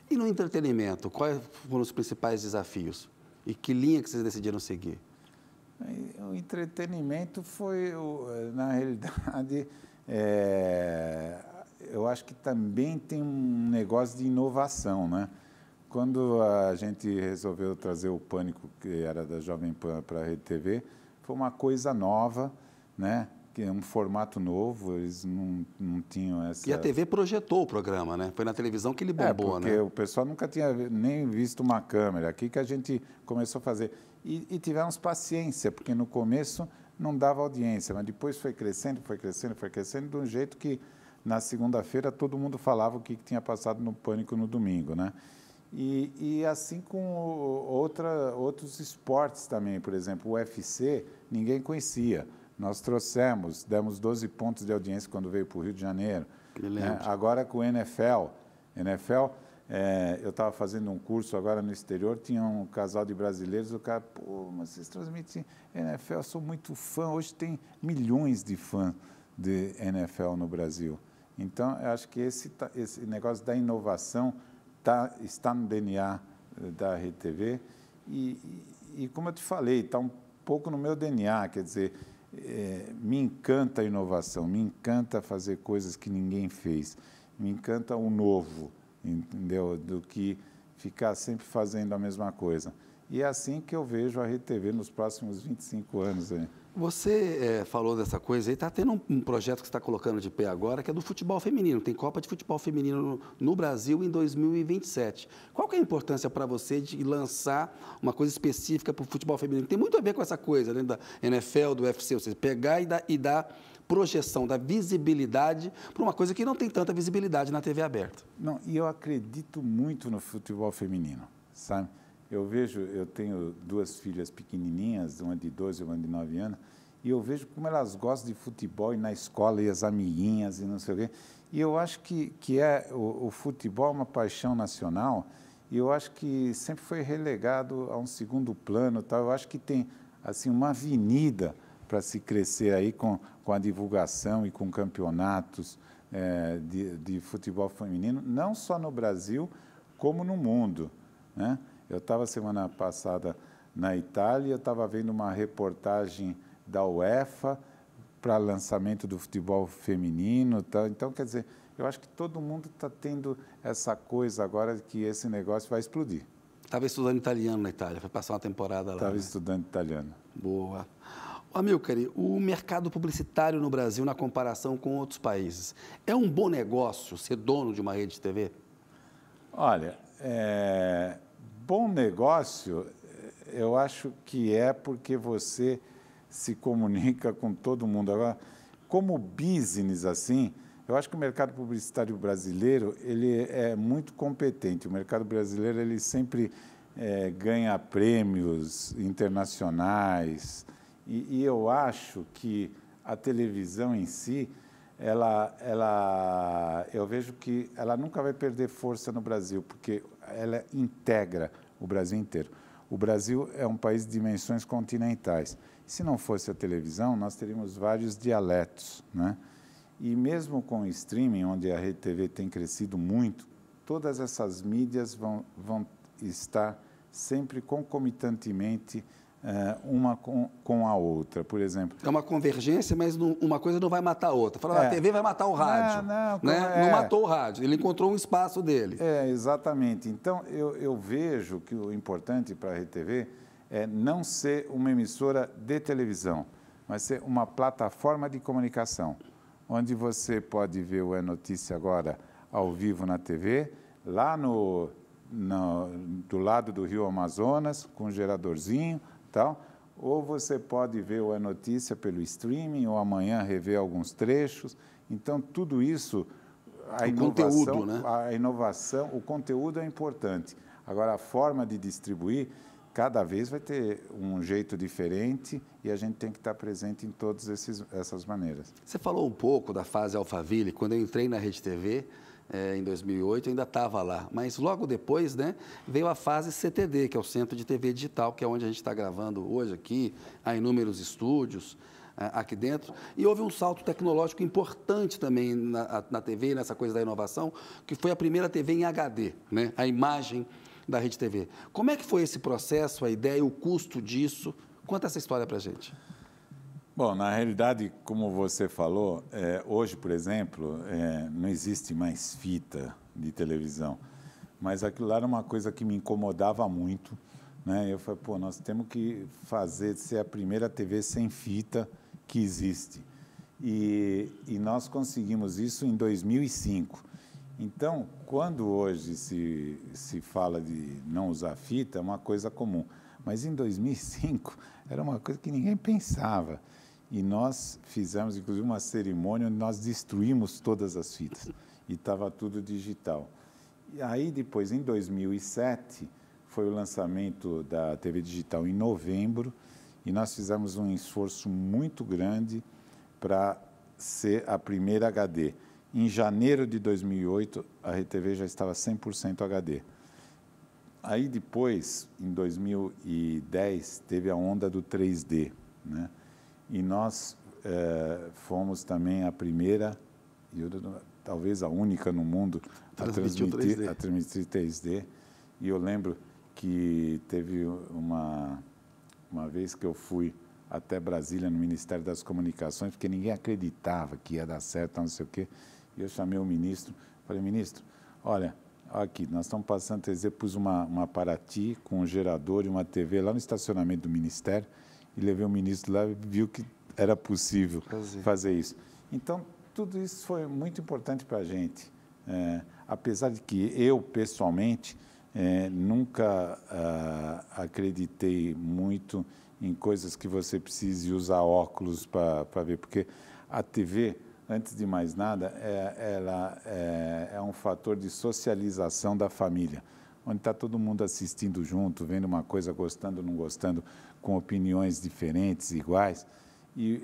S2: E no
S1: entretenimento, quais foram os principais desafios? E que linha que vocês decidiram seguir?
S2: O entretenimento foi, na realidade, é, eu acho que também tem um negócio de inovação, né? Quando a gente resolveu trazer o Pânico, que era da Jovem Pan para a Rede TV, foi uma coisa nova, né? que é um formato novo, eles não, não tinham essa... E a TV
S1: projetou o programa, né? Foi na televisão que ele é, bombou, é, porque
S2: né? o pessoal nunca tinha nem visto uma câmera. Aqui que a gente começou a fazer. E, e tivemos paciência, porque no começo não dava audiência, mas depois foi crescendo, foi crescendo, foi crescendo, de um jeito que na segunda-feira todo mundo falava o que, que tinha passado no pânico no domingo, né? E, e, assim com outra, outros esportes também, por exemplo, o UFC, ninguém conhecia. Nós trouxemos, demos 12 pontos de audiência quando veio para o Rio de Janeiro. Né? Agora com o NFL, NFL é, eu estava fazendo um curso agora no exterior, tinha um casal de brasileiros, o cara, pô, mas vocês transmitem NFL, eu sou muito fã, hoje tem milhões de fãs de NFL no Brasil. Então, eu acho que esse, esse negócio da inovação tá, está no DNA eh, da RedeTV e, e, e como eu te falei, está um pouco no meu DNA, quer dizer, é, me encanta a inovação, me encanta fazer coisas que ninguém fez, me encanta o novo, entendeu? Do que ficar sempre fazendo a mesma coisa. E é assim que eu vejo a RedeTV nos próximos 25 anos. Aí.
S1: Você é, falou dessa coisa e está tendo um, um, projeto que está colocando de pé agora, que é do futebol feminino. Tem Copa de Futebol Feminino no, no Brasil em 2027. Qual que é a importância para você de lançar uma coisa específica para o futebol feminino? Tem muito a ver com essa coisa né, da NFL, do UFC, você pegar e dar, e dar projeção, da visibilidade para uma coisa que não tem tanta visibilidade na TV aberta.
S2: Não, e eu acredito muito no futebol feminino, sabe? Eu vejo, eu tenho duas filhas pequenininhas, uma de 12 e uma de 9 anos, e eu vejo como elas gostam de futebol e na escola e as amiguinhas e não sei o quê. E eu acho que, que é o, o futebol é uma paixão nacional e eu acho que sempre foi relegado a um segundo plano. Tal. Eu acho que tem assim uma avenida para se crescer aí com com a divulgação e com campeonatos é, de, de, futebol feminino, não só no Brasil, como no mundo. Né? Eu estava semana passada na Itália, eu estava vendo uma reportagem da UEFA para lançamento do futebol feminino. Tá? Então, quer dizer, eu acho que todo mundo está tendo essa coisa agora que esse negócio vai explodir. Estava estudando italiano na Itália, foi passar uma temporada lá. Estava né? estudando italiano.
S1: Boa. Amilcar, o mercado publicitário no Brasil, na comparação com outros
S2: países, é um bom negócio ser dono de uma rede de TV? Olha, é... bom negócio eu acho que é porque você se comunica com todo mundo. Agora, como business assim, eu acho que o mercado publicitário brasileiro ele é muito competente. O mercado brasileiro ele sempre é, ganha prêmios internacionais, e, e eu acho que a televisão em si, ela, ela, eu vejo que ela nunca vai perder força no Brasil, porque ela integra o Brasil inteiro. O Brasil é um país de dimensões continentais. Se não fosse a televisão, nós teríamos vários dialetos, né? E mesmo com o streaming, onde a Rede TV tem crescido muito, todas essas mídias vão, vão estar sempre concomitantemente eh, uma com, com a outra, por exemplo. É uma convergência,
S1: mas não, uma coisa não vai matar a outra. Fala, ah, é. a TV vai matar o rádio. Não, não, né? é. não matou
S2: o rádio, ele encontrou um espaço dele. É, exatamente. Então, eu, eu vejo que o importante para a RTV é não ser uma emissora de televisão, mas ser uma plataforma de comunicação, onde você pode ver o É Notícia agora ao vivo na TV, lá no, no do lado do Rio Amazonas, com um geradorzinho, tal, ou você pode ver a é notícia pelo streaming, ou amanhã rever alguns trechos. Então, tudo isso,
S1: a, o inovação, conteúdo, né?
S2: a inovação, o conteúdo é importante. Agora, a forma de distribuir, cada vez vai ter um jeito diferente e a gente tem que estar presente em todas essas maneiras. Você falou um pouco da fase
S1: Alphaville. Quando eu entrei na Rede TV, é, em 2008, eu ainda estava lá. Mas logo depois, né, veio a fase CTD, que é o Centro de TV Digital, que é onde a gente está gravando hoje aqui, há inúmeros estúdios é, aqui dentro. E houve um salto tecnológico importante também na, na TV, nessa coisa da inovação, que foi a primeira TV em HD, né, a imagem da Rede TV. Como é que foi esse processo, a ideia, o custo disso? Conta essa história para gente.
S2: Bom, na realidade, como você falou, é, hoje, por exemplo, é, não existe mais fita de televisão. Mas aquilo lá era uma coisa que me incomodava muito. Né? Eu falei, pô, nós temos que fazer ser a primeira TV sem fita que existe. E, e nós conseguimos isso em 2005. Então, quando hoje se, se fala de não usar fita, é uma coisa comum. Mas em 2005 era uma coisa que ninguém pensava e nós fizemos inclusive uma cerimônia onde nós destruímos todas as fitas e estava tudo digital. E aí depois, em 2007, foi o lançamento da TV digital em novembro e nós fizemos um esforço muito grande para ser a primeira HD. Em janeiro de 2008, a RTV já estava 100% HD. Aí depois, em 2010, teve a onda do 3D, né? E nós é, fomos também a primeira, talvez a única no mundo, a transmitir, 3D. a transmitir 3D. E eu lembro que teve uma, uma vez que eu fui até Brasília, no Ministério das Comunicações, porque ninguém acreditava que ia dar certo, não sei o quê. E eu chamei o ministro, falei, ministro, olha, aqui, nós estamos passando, quer dizer, pus uma, uma Paraty com um gerador e uma TV lá no estacionamento do Ministério e levei o ministro lá e viu que era possível fazer, fazer isso. Então, tudo isso foi muito importante para a gente. É, apesar de que eu, pessoalmente, é, nunca ah, acreditei muito em coisas que você precise usar óculos para ver, porque a TV, antes de mais nada, é, ela é, é um fator de socialização da família, onde está todo mundo assistindo junto, vendo uma coisa, gostando, não gostando com opiniões diferentes, iguais, e,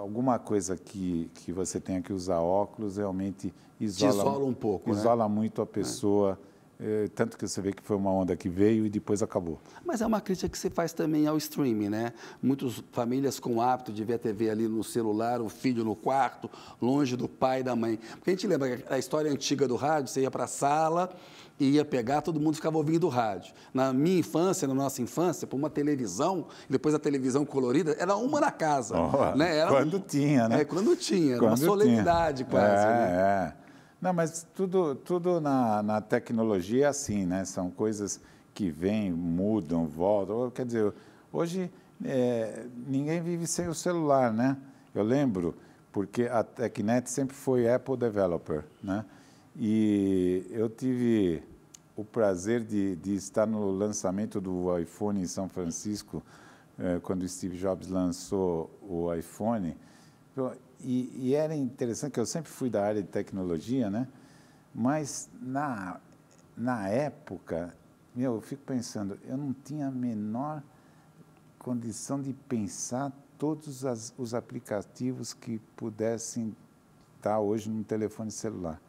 S2: alguma coisa que, que você tenha que usar óculos realmente isola. isola um pouco. Isola né? muito a é. pessoa. É é, tanto que você vê que foi uma onda que veio e depois acabou. Mas é uma crítica que você faz também ao streaming, né?
S1: Muitas famílias com o hábito de ver a TV ali no celular, o filho no quarto, longe do pai e da mãe. Porque a gente lembra a história antiga do rádio, você ia para a sala e ia pegar, todo mundo ficava ouvindo rádio. Na minha infância, na nossa infância, por uma televisão, depois a televisão
S2: colorida, era uma na casa. Oh, né? Era quando um... tinha, né? É, quando tinha, quando uma solenidade tinha. quase. É, né? é. Não, mas tudo, tudo na, na tecnologia é assim, né? São coisas que vêm, mudam, voltam. Quer dizer, hoje é, ninguém vive sem o celular, né? Eu lembro, porque a Tecnet sempre foi Apple Developer, né? E eu tive o prazer de, de estar no lançamento do iPhone em São Francisco, é, quando Steve Jobs lançou o iPhone. E, e, era interessante que eu sempre fui da área de tecnologia, né? Mas na, na época, meu, eu fico pensando, eu não tinha a menor condição de pensar todos as, os aplicativos que pudessem estar hoje no telefone celular,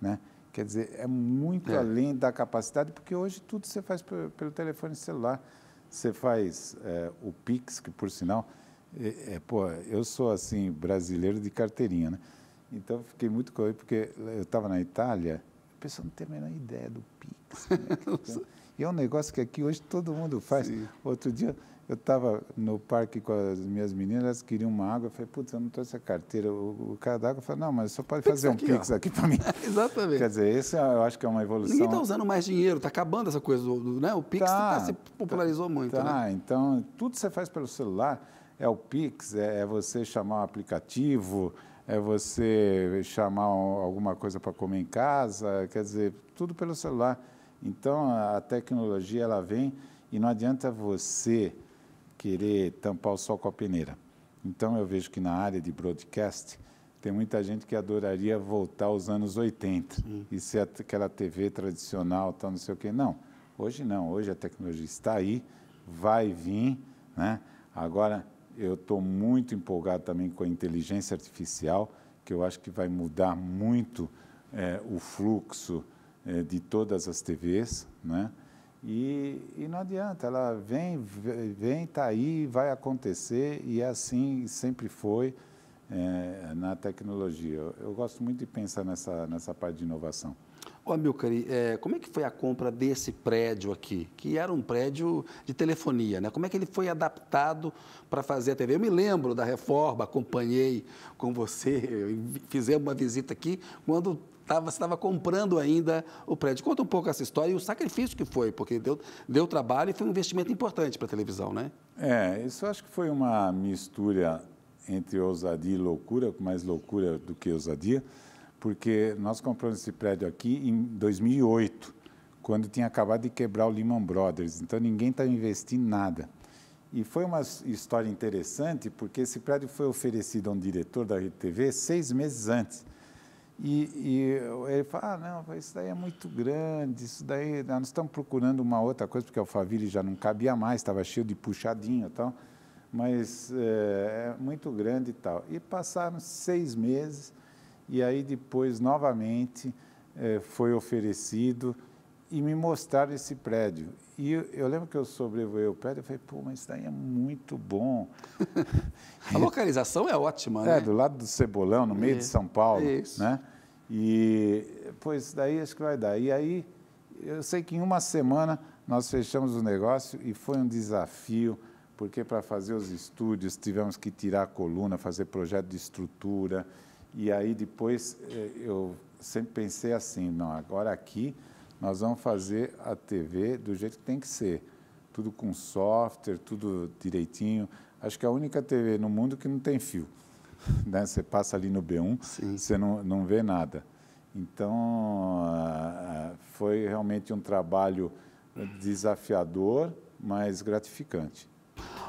S2: né? Quer dizer, é muito é. além da capacidade, porque hoje tudo você faz pelo, pelo telefone celular. Você faz é, o Pix, que por sinal é, é, pô, eu sou assim, brasileiro de carteirinha, né? Então fiquei muito com ele porque eu estava na Itália, a pessoa não tem a menor ideia do Pix. Né? Então, e é um negócio que aqui hoje todo mundo faz. Sim. Outro dia eu estava no parque com as minhas meninas, elas queriam uma água. Eu falei, putz, eu não trouxe a carteira. O, o cara da água falou, não, mas só pode pix fazer um Pix ó. aqui para mim. Exatamente. Quer dizer, isso é, eu acho que é uma evolução. Ninguém está usando mais
S1: dinheiro, está acabando
S2: essa coisa. Do, né? O Pix tá, tá, se popularizou tá, muito. Tá, né? então tudo você faz pelo celular. É o Pix, é, é você chamar um aplicativo, é você chamar um, alguma coisa para comer em casa, quer dizer, tudo pelo celular. Então, a tecnologia, ela vem e não adianta você querer tampar o sol com a peneira. Então, eu vejo que na área de broadcast, tem muita gente que adoraria voltar aos anos 80 Sim. Hum. e ser aquela TV tradicional, tal, não sei o quê. Não, hoje não, hoje a tecnologia está aí, vai vir, né? Agora, eu estou muito empolgado também com a inteligência artificial, que eu acho que vai mudar muito é, o fluxo é, de todas as TVs, né? E, e, não adianta, ela vem, vem, está aí, vai acontecer, e é assim sempre foi é, na tecnologia. Eu, eu gosto muito de pensar nessa, nessa parte de inovação. Ô, Amilcari, é, eh, como é que
S1: foi a compra desse prédio aqui, que era um prédio de telefonia, né? Como é que ele foi adaptado para fazer a TV? Eu me lembro da reforma, acompanhei com você, fizemos uma visita aqui, quando estava, você estava comprando ainda o prédio. Conta um pouco essa história e o sacrifício que foi, porque deu, deu trabalho e foi um investimento importante para a televisão, né?
S2: É, isso acho que foi uma mistura entre ousadia e loucura, mais loucura do que ousadia, porque nós compramos esse prédio aqui em 2008, quando tinha acabado de quebrar o Lehman Brothers, então ninguém estava tá investindo nada. E foi uma história interessante, porque esse prédio foi oferecido a um diretor da RedeTV seis meses antes. E, e, ele fala, ah, não, isso daí é muito grande, isso daí, nós estamos procurando uma outra coisa, porque o Faville já não cabia mais, estava cheio de puxadinho e tal, mas é, é muito grande e tal. E passaram seis meses, e aí depois novamente eh, foi oferecido e me mostraram esse prédio. E eu, eu lembro que eu sobrevoei o prédio, e falei, pô, mas isso daí é muito bom. a localização é ótima, é, né? É, do lado do Cebolão, no meio é. de São Paulo, isso. né? E, pois, daí acho que vai dar. E aí, eu sei que em uma semana nós fechamos o negócio e foi um desafio, porque para fazer os estúdios tivemos que tirar a coluna, fazer projeto de estrutura, e aí depois eh, eu sempre pensei assim, não, agora aqui nós vamos fazer a TV do jeito que tem que ser, tudo com software, tudo direitinho. Acho que é a única TV no mundo que não tem fio. Né? Você passa ali no B1, Sim. você não, não vê nada. Então, ah, ah, foi realmente um trabalho eh, desafiador, mas gratificante.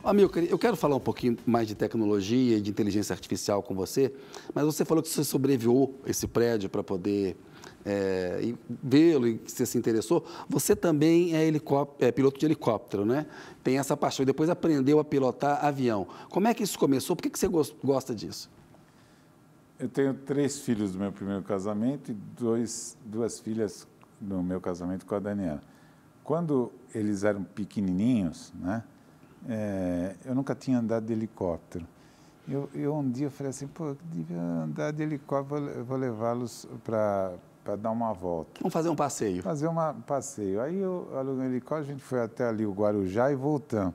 S2: Amilcar, eu quero falar um
S1: pouquinho mais de tecnologia e de inteligência artificial com você, mas você falou que você sobreviu esse prédio para poder é, vê-lo e você se interessou. Você também é, é, piloto de helicóptero, né? Tem essa paixão e depois aprendeu a pilotar avião.
S2: Como é que isso começou? Por que, que você gosta disso? Eu tenho três filhos do meu primeiro casamento e dois, duas filhas do meu casamento com a Daniela. Quando eles eram pequenininhos, né? É, eu nunca tinha andado de helicóptero. Eu, eu um dia falei assim, pô, eu devia andar de helicóptero, vou, vou levá-los para para dar uma volta. Vamos fazer um passeio. Fazer um passeio. Aí eu aluguei um helicóptero, a gente foi até ali o Guarujá e voltamos.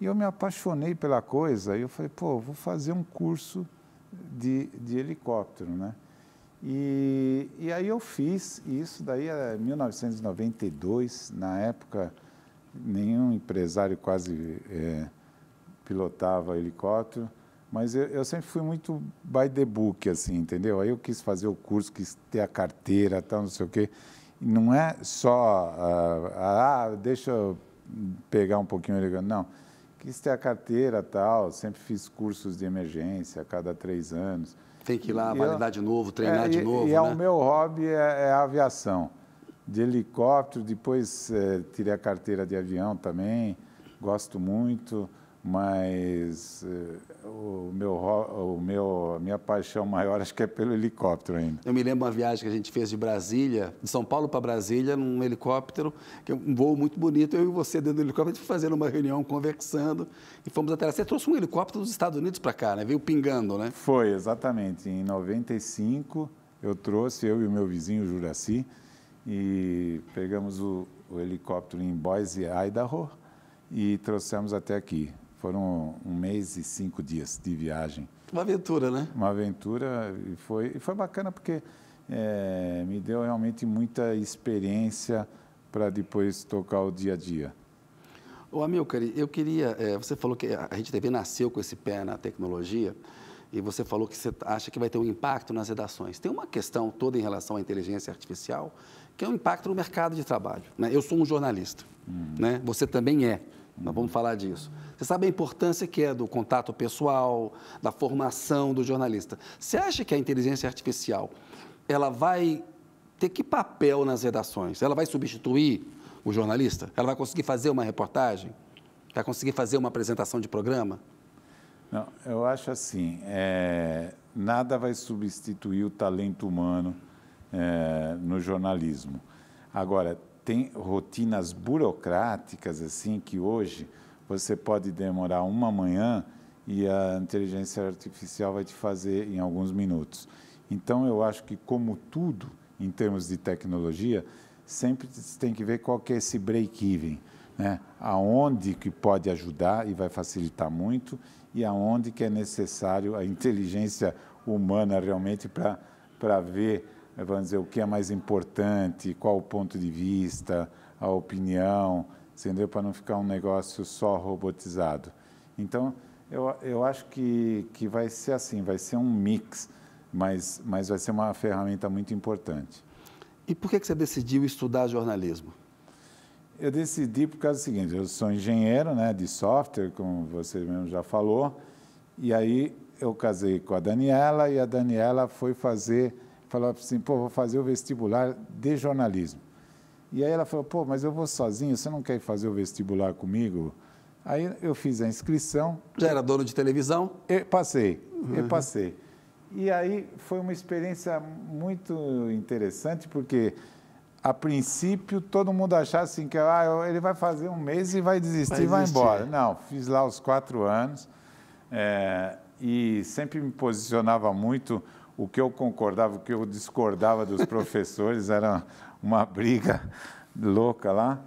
S2: E eu me apaixonei pela coisa, e eu falei, pô, vou fazer um curso de, de helicóptero, né? E, e aí eu fiz, e isso daí é 1992, na época nenhum empresário quase é, pilotava helicóptero, mas eu, eu, sempre fui muito by the book, assim, entendeu? Aí eu quis fazer o curso, quis ter a carteira, tal, não sei o quê. E não é só, ah, ah, ah deixa eu pegar um pouquinho elegante, não. Quis ter a carteira, tal, sempre fiz cursos de emergência a cada três anos. Tem que ir lá, validar eu, de novo, treinar é, de novo, E, e é né? o meu hobby é, é a aviação de helicóptero, depois é, tirei a carteira de avião também, gosto muito, mas é, o meu, o meu, a minha paixão maior acho que é pelo helicóptero ainda.
S1: Eu me lembro uma viagem que a gente fez de Brasília, de São Paulo para Brasília, num helicóptero, que é um voo muito bonito, eu e você dentro do helicóptero, fazendo uma reunião, conversando, e fomos até lá. Você trouxe um
S2: helicóptero dos Estados Unidos para cá, né? Veio pingando, né? Foi, exatamente. Em 95 eu trouxe, eu e o meu vizinho Juraci, e pegamos o, o helicóptero em Boise, Idaho, e trouxemos até aqui. Foram um mês e cinco dias de viagem. Uma aventura, né? Uma aventura e foi, e foi bacana porque é, me deu realmente muita experiência para depois tocar o dia a dia. O Amilcar, eu
S1: queria. É, você falou que a Rede TV nasceu com esse pé na tecnologia e você falou que você acha que vai ter um impacto nas redações. Tem uma questão toda em relação à inteligência artificial que é o impacto no mercado de trabalho. Né? Eu sou um jornalista, uhum. né? você também é, nós vamos falar disso. Você sabe a importância que é do contato pessoal, da formação do jornalista. Você acha que a inteligência artificial ela vai ter que papel nas redações? Ela vai substituir o jornalista? Ela vai conseguir fazer uma reportagem? Vai conseguir fazer uma apresentação de programa?
S2: Não, eu acho assim, é, nada vai substituir o talento humano, é, no jornalismo. Agora, tem rotinas burocráticas assim que hoje você pode demorar uma manhã e a inteligência artificial vai te fazer em alguns minutos. Então, eu acho que, como tudo em termos de tecnologia, sempre tem que ver qual que é esse break-even, né? aonde que pode ajudar e vai facilitar muito e aonde que é necessário a inteligência humana realmente para ver é, vamos dizer, o que é mais importante, qual o ponto de vista, a opinião, entendeu? Para não ficar um negócio só robotizado. Então, eu, eu acho que, que vai ser assim, vai ser um mix, mas, mas vai ser uma ferramenta muito importante. E por que, que você decidiu estudar jornalismo? Eu decidi por causa do seguinte, eu sou engenheiro né, de software, como você mesmo já falou, e aí eu casei com a Daniela e a Daniela foi fazer falou assim, pô, vou fazer o vestibular de jornalismo. E aí ela falou, pô, mas eu vou sozinho, você não quer fazer o vestibular comigo? Aí eu fiz a inscrição. Já era dono de televisão? Eu passei, uhum. eu passei. E aí foi uma experiência muito interessante, porque a princípio todo mundo achava assim que ah, ele vai fazer um mês e vai desistir e vai, embora. Não, fiz lá os quatro anos é, e sempre me posicionava muito o que eu concordava, o que eu discordava dos professores, era uma briga louca lá.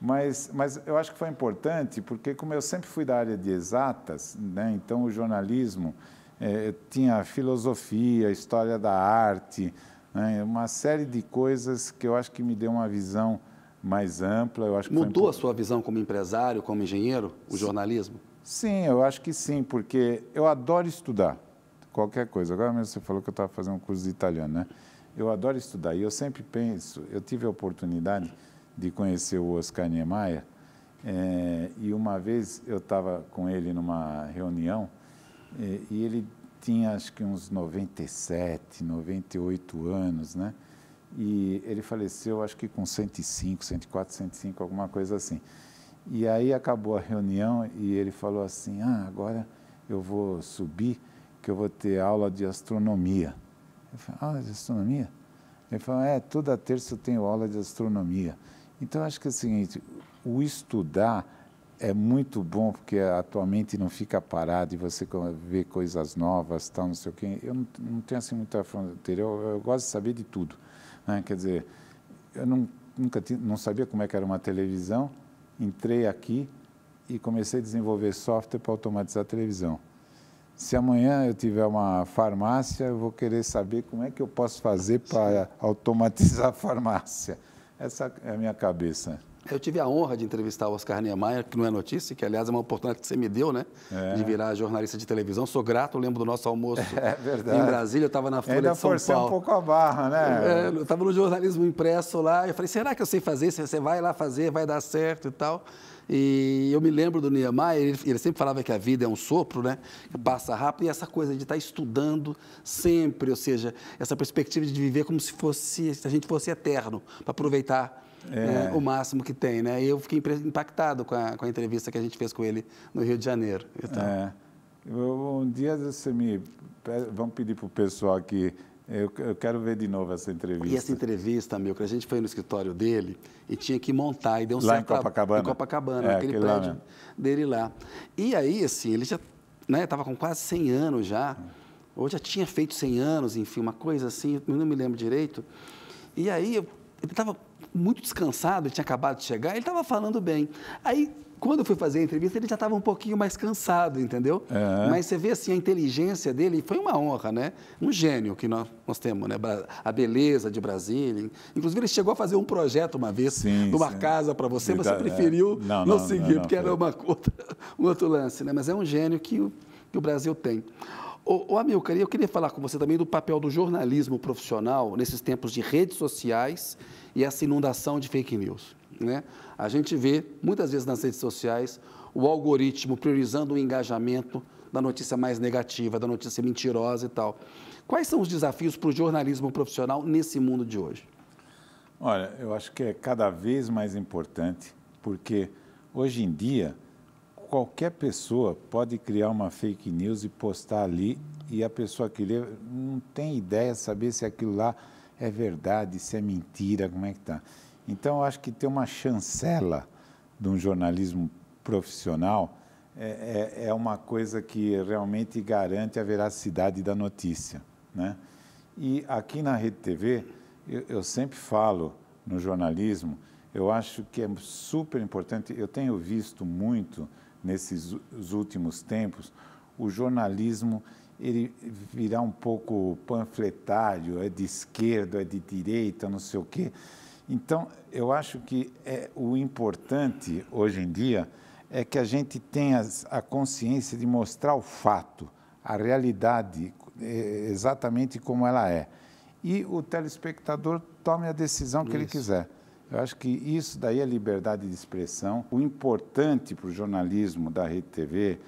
S2: Mas, mas eu acho que foi importante, porque como eu sempre fui da área de exatas, né, então o jornalismo é, tinha filosofia, história da arte, né, uma série de coisas que eu acho que me deu uma visão mais ampla. Eu acho Mudou a sua visão como empresário, como engenheiro, o sim, jornalismo? Sim, eu acho que sim, porque eu adoro estudar qualquer coisa. Agora mesmo você falou que eu estava fazendo um curso de italiano, né? Eu adoro estudar e eu sempre penso, eu tive a oportunidade de conhecer o Oscar Niemeyer é, e uma vez eu estava com ele numa reunião e, eh, e ele tinha acho que uns 97, 98 anos, né? E ele faleceu acho que com 105, 104, 105, alguma coisa assim. E aí acabou a reunião e ele falou assim: "Ah, agora eu vou subir que eu vou ter aula de astronomia. Eu falei, aula de astronomia? Ele falou, é, toda terça eu tenho aula de astronomia. Então, acho que é o seguinte, o estudar é muito bom, porque a tua mente não fica parada e você vê coisas novas, tal, não sei o quê. Eu não, não tenho, assim, muita fronteira. Eu, eu gosto de saber de tudo. Né? Quer dizer, eu não, nunca não sabia como é que era uma televisão, entrei aqui e comecei a desenvolver software para automatizar a televisão. Se amanhã eu tiver uma farmácia, eu vou querer saber como é que eu posso fazer para automatizar a farmácia. Essa é a minha cabeça. Eu tive
S1: a honra de entrevistar o Oscar Niemeyer, que não é notícia, que aliás é uma oportunidade que você me deu, né? É. De virar jornalista de televisão. Sou grato, lembro do nosso almoço é verdade. em Brasília, eu estava na Folha Ainda de São Paulo. um pouco
S2: a barra, né? É,
S1: eu estava no jornalismo impresso lá, eu falei, será que eu sei fazer? Você vai lá fazer, vai dar certo e tal. E eu me lembro do Niemeyer, ele, ele, sempre falava que a vida é um sopro, né? Que passa rápido, e essa coisa de estar tá estudando sempre, ou seja, essa perspectiva de viver como se fosse, se a gente fosse eterno, para aproveitar é. Né, o máximo que tem, né? E eu fiquei impactado com a, com a entrevista que a gente fez com ele no Rio de Janeiro. Então. É.
S2: um dia você me... Vamos pedir para o pessoal que eu, eu, quero ver de novo essa entrevista. E essa entrevista, meu, que a gente foi no escritório dele e tinha que montar e deu um lá certo. Lá em Copacabana? Em Copacabana, é, aquele, aquele prédio lá né?
S1: dele lá. E aí, assim, ele já estava né, com quase 100 anos já, ou já tinha feito 100 anos, enfim, uma coisa assim, eu não me lembro direito. E aí, ele estava muito descansado, ele tinha acabado de chegar, ele estava falando bem. Aí quando eu fui fazer a entrevista, ele já estava um pouquinho mais cansado, entendeu? É. Mas você vê assim a inteligência dele, foi uma honra, né? Um gênio que nós, nós temos, né? A beleza de Brasília. Inclusive, ele chegou a fazer um projeto uma vez sim, numa sim. casa para você, mas você tá, é. preferiu é. não, não, seguir, não, porque era uma outra, um outro lance, né? Mas é um gênio que o, que o Brasil tem. Ô, ô Amilcar, eu queria falar com você também do papel do jornalismo profissional nesses tempos de redes sociais e essa inundação de fake news. Né? A gente vê, muitas vezes nas redes sociais, o algoritmo priorizando o engajamento da notícia mais negativa, da notícia mentirosa e tal. Quais são os desafios para o jornalismo profissional
S2: nesse mundo de hoje? Olha, eu acho que é cada vez mais importante, porque hoje em dia qualquer pessoa pode criar uma fake news e postar ali e a pessoa que lê não tem ideia de saber se aquilo lá é verdade, se é mentira, como é que tá. Então, acho que ter uma chancela de um jornalismo profissional é, é, é, uma coisa que realmente garante a veracidade da notícia. Né? E aqui na Rede TV, eu, eu sempre falo no jornalismo, eu acho que é super importante, eu tenho visto muito nesses últimos tempos o jornalismo ele virar um pouco panfletário, é de esquerda, é de direita, não sei o quê. Então, eu acho que é, o importante hoje em dia é que a gente tenha a consciência de mostrar o fato, a realidade é, exatamente como ela é. E o telespectador tome a decisão que isso. ele quiser. Eu acho que isso daí é liberdade de expressão. O importante para o jornalismo da Rede TV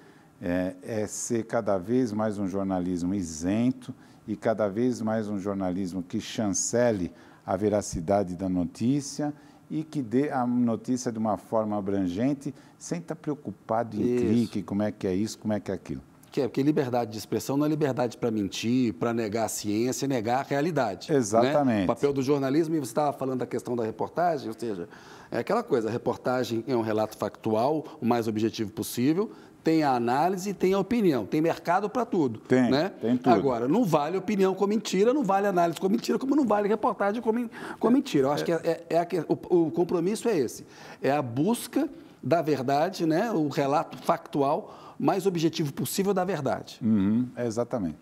S2: é, é ser cada vez mais um jornalismo isento e cada vez mais um jornalismo que chancele a veracidade da notícia e que dê a notícia de uma forma abrangente, sem estar tá preocupado em isso. clique, como é que é isso, como é que é aquilo.
S1: Que é, porque liberdade de expressão não é liberdade para mentir, para negar a ciência, é negar a realidade. Né? Exatamente. Né? O papel do jornalismo, e você estava falando da questão da reportagem, ou seja, é aquela coisa, a reportagem é um relato factual, o mais objetivo possível, tem a análise e tem a opinião. Tem mercado para tudo. Tem, né? tem tudo. Agora, não vale opinião com mentira, não vale análise com mentira, como não vale reportagem com, com mentira. Eu acho que é, é, é o, o compromisso é esse. É a busca da verdade, né? o relato factual mais objetivo possível da verdade. Uhum, é exatamente.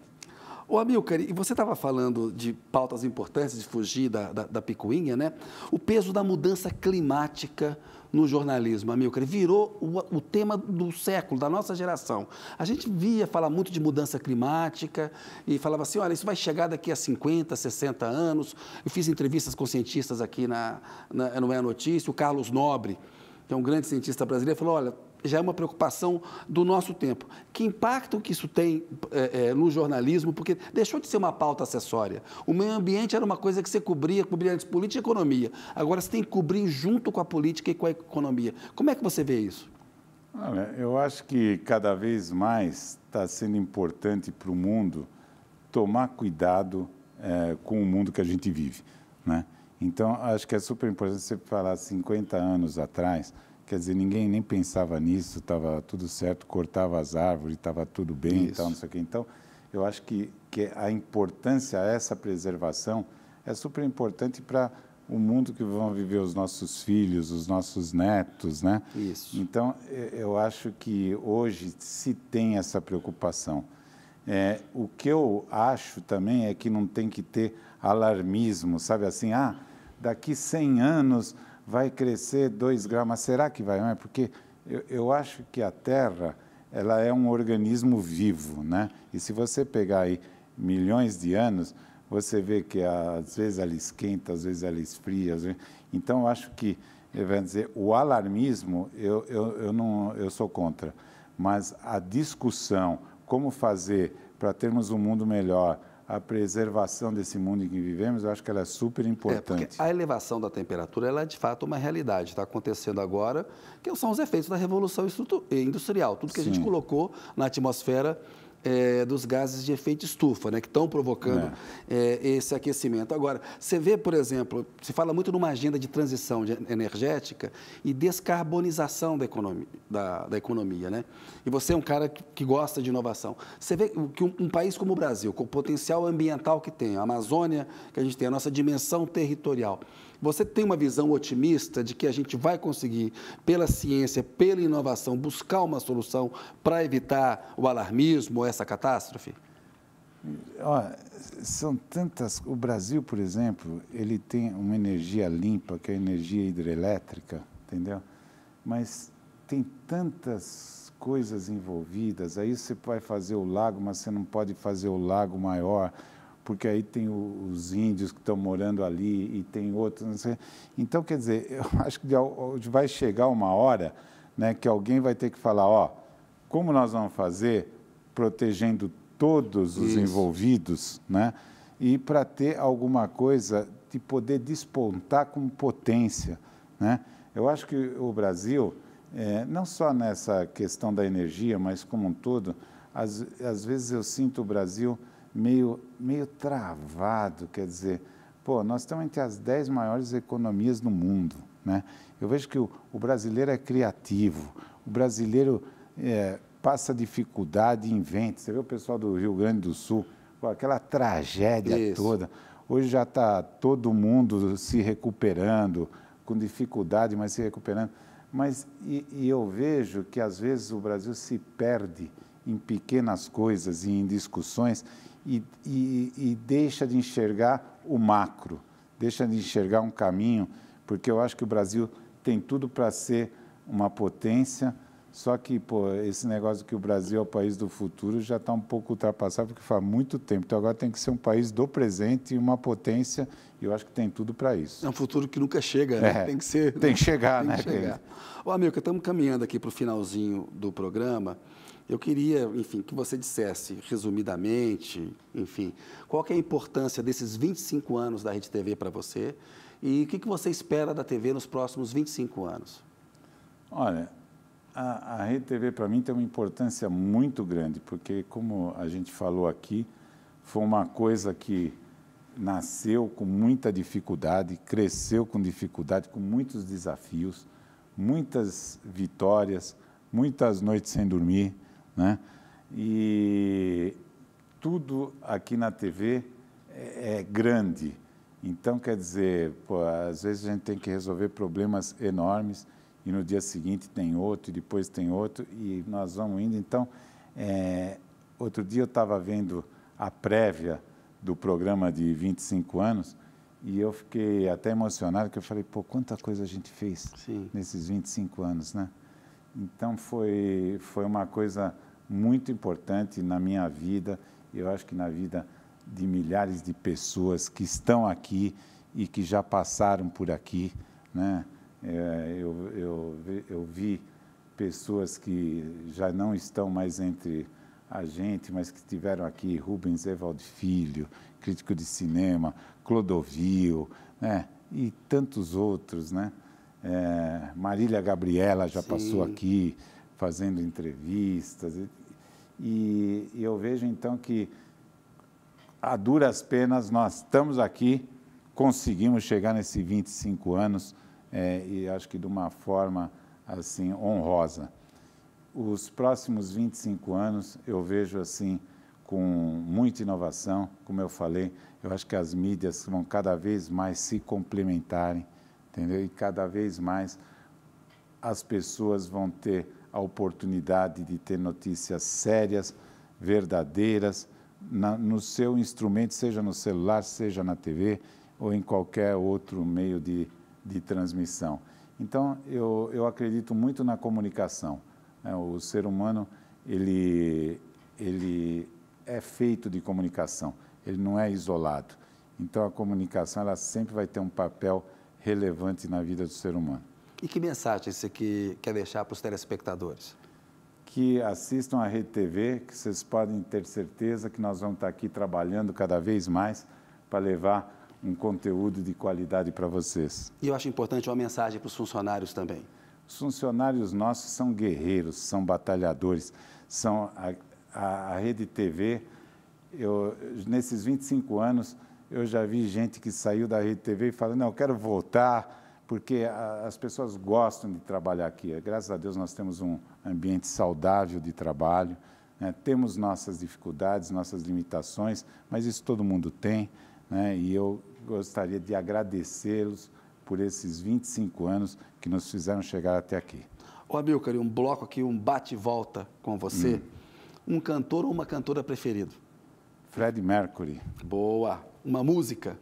S1: Ô Amilcar, e você estava falando de pautas importantes, de fugir da, da, da picuinha, né? O peso da mudança climática no jornalismo, Amilcar, virou o, o, tema do século, da nossa geração. A gente via falar muito de mudança climática e falava assim, olha, isso vai chegar daqui a 50, 60 anos. Eu fiz entrevistas com cientistas aqui na, na, no É Notícia, o Carlos Nobre, que é um grande cientista brasileiro, falou, olha, já é uma preocupação do nosso tempo. Que impacto que isso tem é, é, no jornalismo? Porque deixou de ser uma pauta acessória. O meio ambiente era uma coisa que você cobria, cobria antes política e economia. Agora você tem que cobrir junto com a política e com a economia. Como é que você vê isso?
S2: Olha, eu acho que cada vez mais está sendo importante para o mundo tomar cuidado é, com o mundo que a gente vive, né? Então, acho que é super importante você falar 50 anos atrás, Quer dizer, ninguém nem pensava nisso, estava tudo certo, cortava as árvores, estava tudo bem Isso. e tal, não sei o quê. Então, eu acho que, que a importância, essa preservação, é super importante para o mundo que vão viver os nossos filhos, os nossos netos, né? Isso. Então, eu acho que hoje se tem essa preocupação. É, o que eu acho também é que não tem que ter alarmismo, sabe assim, ah, daqui 100 anos vai crescer 2 gramas. Será que vai? É? Porque eu, eu acho que a Terra ela é um organismo vivo, né? E se você pegar aí milhões de anos, você vê que às vezes ela esquenta, às vezes ela esfria. Vezes... Então, eu acho que, eh, vai dizer, o alarmismo, eu, eu, eu, não, eu sou contra. Mas a discussão, como fazer para termos um mundo melhor, a preservação desse mundo em que vivemos, eu acho que ela é super é, importante.
S1: É, a elevação da temperatura ela é de fato uma realidade, está acontecendo agora, que são os efeitos da revolução industrial, tudo que Sim. a gente colocou na atmosfera é, dos gases de efeito estufa, né, que estão provocando é. É, esse aquecimento. Agora, você vê, por exemplo, se fala muito numa agenda de transição de energética e descarbonização da economia, da, da, economia né? E você é um cara que, gosta de inovação. Você vê que um, um, país como o Brasil, com o potencial ambiental que tem, a Amazônia que a gente tem, a nossa dimensão territorial, você tem uma visão otimista de que a gente vai conseguir, pela ciência, pela inovação, buscar uma solução para evitar o alarmismo, essa catástrofe?
S2: Olha, são tantas. O Brasil, por exemplo, ele tem uma energia limpa, que é a energia hidrelétrica, entendeu? Mas tem tantas coisas envolvidas. Aí você vai fazer o lago, mas você não pode fazer o lago maior porque aí tem os índios que estão morando ali e tem outros. Então, quer dizer, eu acho que vai chegar uma hora né, que alguém vai ter que falar, ó, como nós vamos fazer protegendo todos os Isso. envolvidos, né? E para ter alguma coisa de poder despontar com potência, né? Eu acho que o Brasil, é, não só nessa questão da energia, mas como um todo, às, às vezes eu sinto o Brasil meio, meio travado, quer dizer, pô, nós estamos entre as dez maiores economias do mundo, né? Eu vejo que o, o brasileiro é criativo, o brasileiro é, passa dificuldade, inventa. Você vê o pessoal do Rio Grande do Sul, com aquela tragédia Isso. toda. Hoje já está todo mundo se recuperando, com dificuldade, mas se recuperando. Mas e, e, eu vejo que às vezes o Brasil se perde em pequenas coisas e em discussões e, e, e deixa de enxergar o macro, deixa de enxergar um caminho, porque eu acho que o Brasil tem tudo para ser uma potência, só que pô, esse negócio que o Brasil é o país do futuro já está um pouco ultrapassado, porque faz muito tempo. Então agora tem que ser um país do presente e uma potência, e eu acho que tem tudo para isso. É um futuro que nunca chega, né? É, tem que ser. Tem que né? chegar, tem né? Que chegar.
S1: Ô, estamos caminhando aqui para o finalzinho do programa. Eu queria, enfim, que você dissesse, resumidamente, enfim, qual é a importância desses 25 anos da Rede TV para você e o que, que você espera da TV nos próximos 25 anos?
S2: Olha, a, a Rede TV para mim tem uma importância muito grande, porque como a gente falou aqui, foi uma coisa que nasceu com muita dificuldade, cresceu com dificuldade, com muitos desafios, muitas vitórias, muitas noites sem dormir, né? E tudo aqui na TV é, é grande. Então, quer dizer, pô, às vezes a gente tem que resolver problemas enormes e no dia seguinte tem outro, e depois tem outro, e nós vamos indo. Então, é, outro dia eu estava vendo a prévia do programa de 25 anos e eu fiquei até emocionado, que eu falei, pô, quanta coisa a gente fez Sim. nesses 25 anos, né? Então, foi, foi uma coisa muito importante na minha vida, eu acho que na vida de milhares de pessoas que estão aqui e que já passaram por aqui. Né? É, eu, eu, eu vi pessoas que já não estão mais entre a gente, mas que estiveram aqui, Rubens Evald Filho, crítico de cinema, Clodovil, né? e tantos outros, né? É, Marília Gabriela já Sim. passou aqui, fazendo entrevistas. E, e eu vejo então que, a duras penas, nós estamos aqui, conseguimos chegar nesses 25 anos é, e acho que de uma forma assim honrosa. Os próximos 25 anos eu vejo assim com muita inovação, como eu falei, eu acho que as mídias vão cada vez mais se complementarem, entendeu? E cada vez mais as pessoas vão ter a oportunidade de ter notícias sérias, verdadeiras, na, no seu instrumento, seja no celular, seja na TV ou em qualquer outro meio de, de transmissão. Então, eu, eu acredito muito na comunicação. É, o ser humano, ele, ele é feito de comunicação, ele não é isolado. Então, a comunicação, ela sempre vai ter um papel relevante na vida do ser humano. E que mensagem você
S1: que quer deixar para os
S2: telespectadores? Que assistam à Rede TV, que vocês podem ter certeza que nós vamos estar aqui trabalhando cada vez mais para levar um conteúdo de qualidade para vocês. E eu acho importante uma mensagem para os funcionários também. Os funcionários nossos são guerreiros, são batalhadores, são a, a, a Rede TV. Eu, nesses 25 anos, eu já vi gente que saiu da Rede TV e falou: não, eu quero voltar porque a, as pessoas gostam de trabalhar aqui. Graças a Deus nós temos um ambiente saudável de trabalho, né? temos nossas dificuldades, nossas limitações, mas isso todo mundo tem, né? e eu gostaria de agradecê-los por esses 25 anos que nos fizeram chegar até aqui. Ô Amilcar, um bloco aqui, um bate-volta com você. Hum. Um cantor ou uma
S1: cantora preferido? Fred Mercury. Boa. Uma música?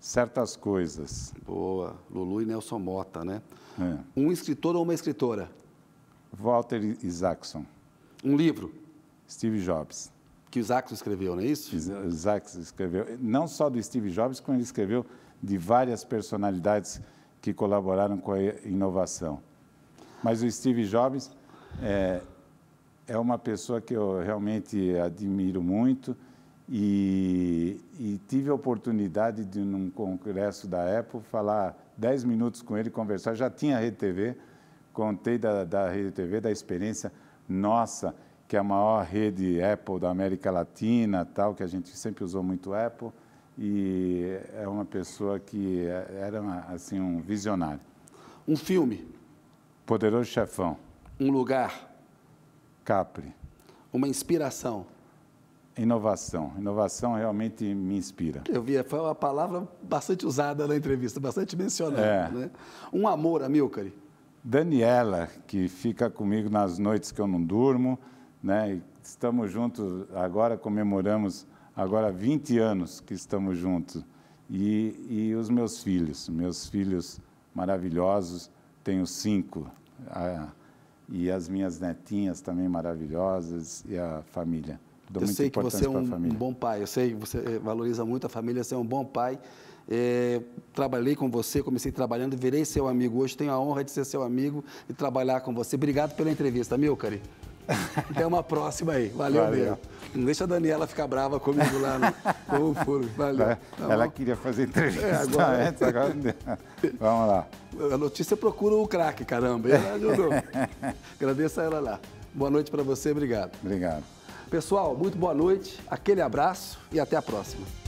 S1: certas coisas. Boa. Lulu e Nelson Mota, né? É. Um escritor ou uma
S2: escritora? Walter Isaacson. Um livro? Steve Jobs. Que o Isaacson escreveu, não é isso? Isaacson escreveu. Não só do Steve Jobs, como ele escreveu de várias personalidades que colaboraram com a inovação. Mas o Steve Jobs é, é uma pessoa que eu realmente admiro muito e, e, tive a oportunidade de, num congresso da Apple, falar 10 minutos com ele, conversar. Já tinha a RedeTV, contei da, da RedeTV, da experiência nossa, que é a maior rede Apple da América Latina, tal, que a gente sempre usou muito Apple, e é uma pessoa que era assim um visionário. Um filme. Poderoso Chefão. Um lugar. Capri. Uma inspiração. Inovação. Inovação realmente me inspira. Eu
S1: vi, foi uma palavra
S2: bastante usada na entrevista, bastante mencionada. É. Né? Um amor, Amilcari. Daniela, que fica comigo nas noites que eu não durmo, né? Estamos juntos agora, comemoramos agora 20 anos que estamos juntos. E, e os meus filhos, meus filhos maravilhosos, tenho cinco, a, ah, e as minhas netinhas também maravilhosas, e a família. Dou eu sei que você é um, bom
S1: pai, eu sei que você eh, valoriza muito a família, você é um bom pai. É, trabalhei com você, comecei trabalhando, virei seu amigo. Hoje tenho a honra de ser seu amigo e trabalhar com você. Obrigado pela entrevista, Milcari. Até uma próxima aí. Valeu, Valeu. mesmo. Não deixa a Daniela ficar brava comigo lá no, no furo. Valeu. Tá Ela
S2: queria fazer é, entrevista é, agora... antes, agora Vamos lá.
S1: A notícia procura o craque, caramba. Ela ajudou. Agradeço a ela lá. Boa noite para você, obrigado. Obrigado. Pessoal, muito boa noite, aquele abraço e até a próxima.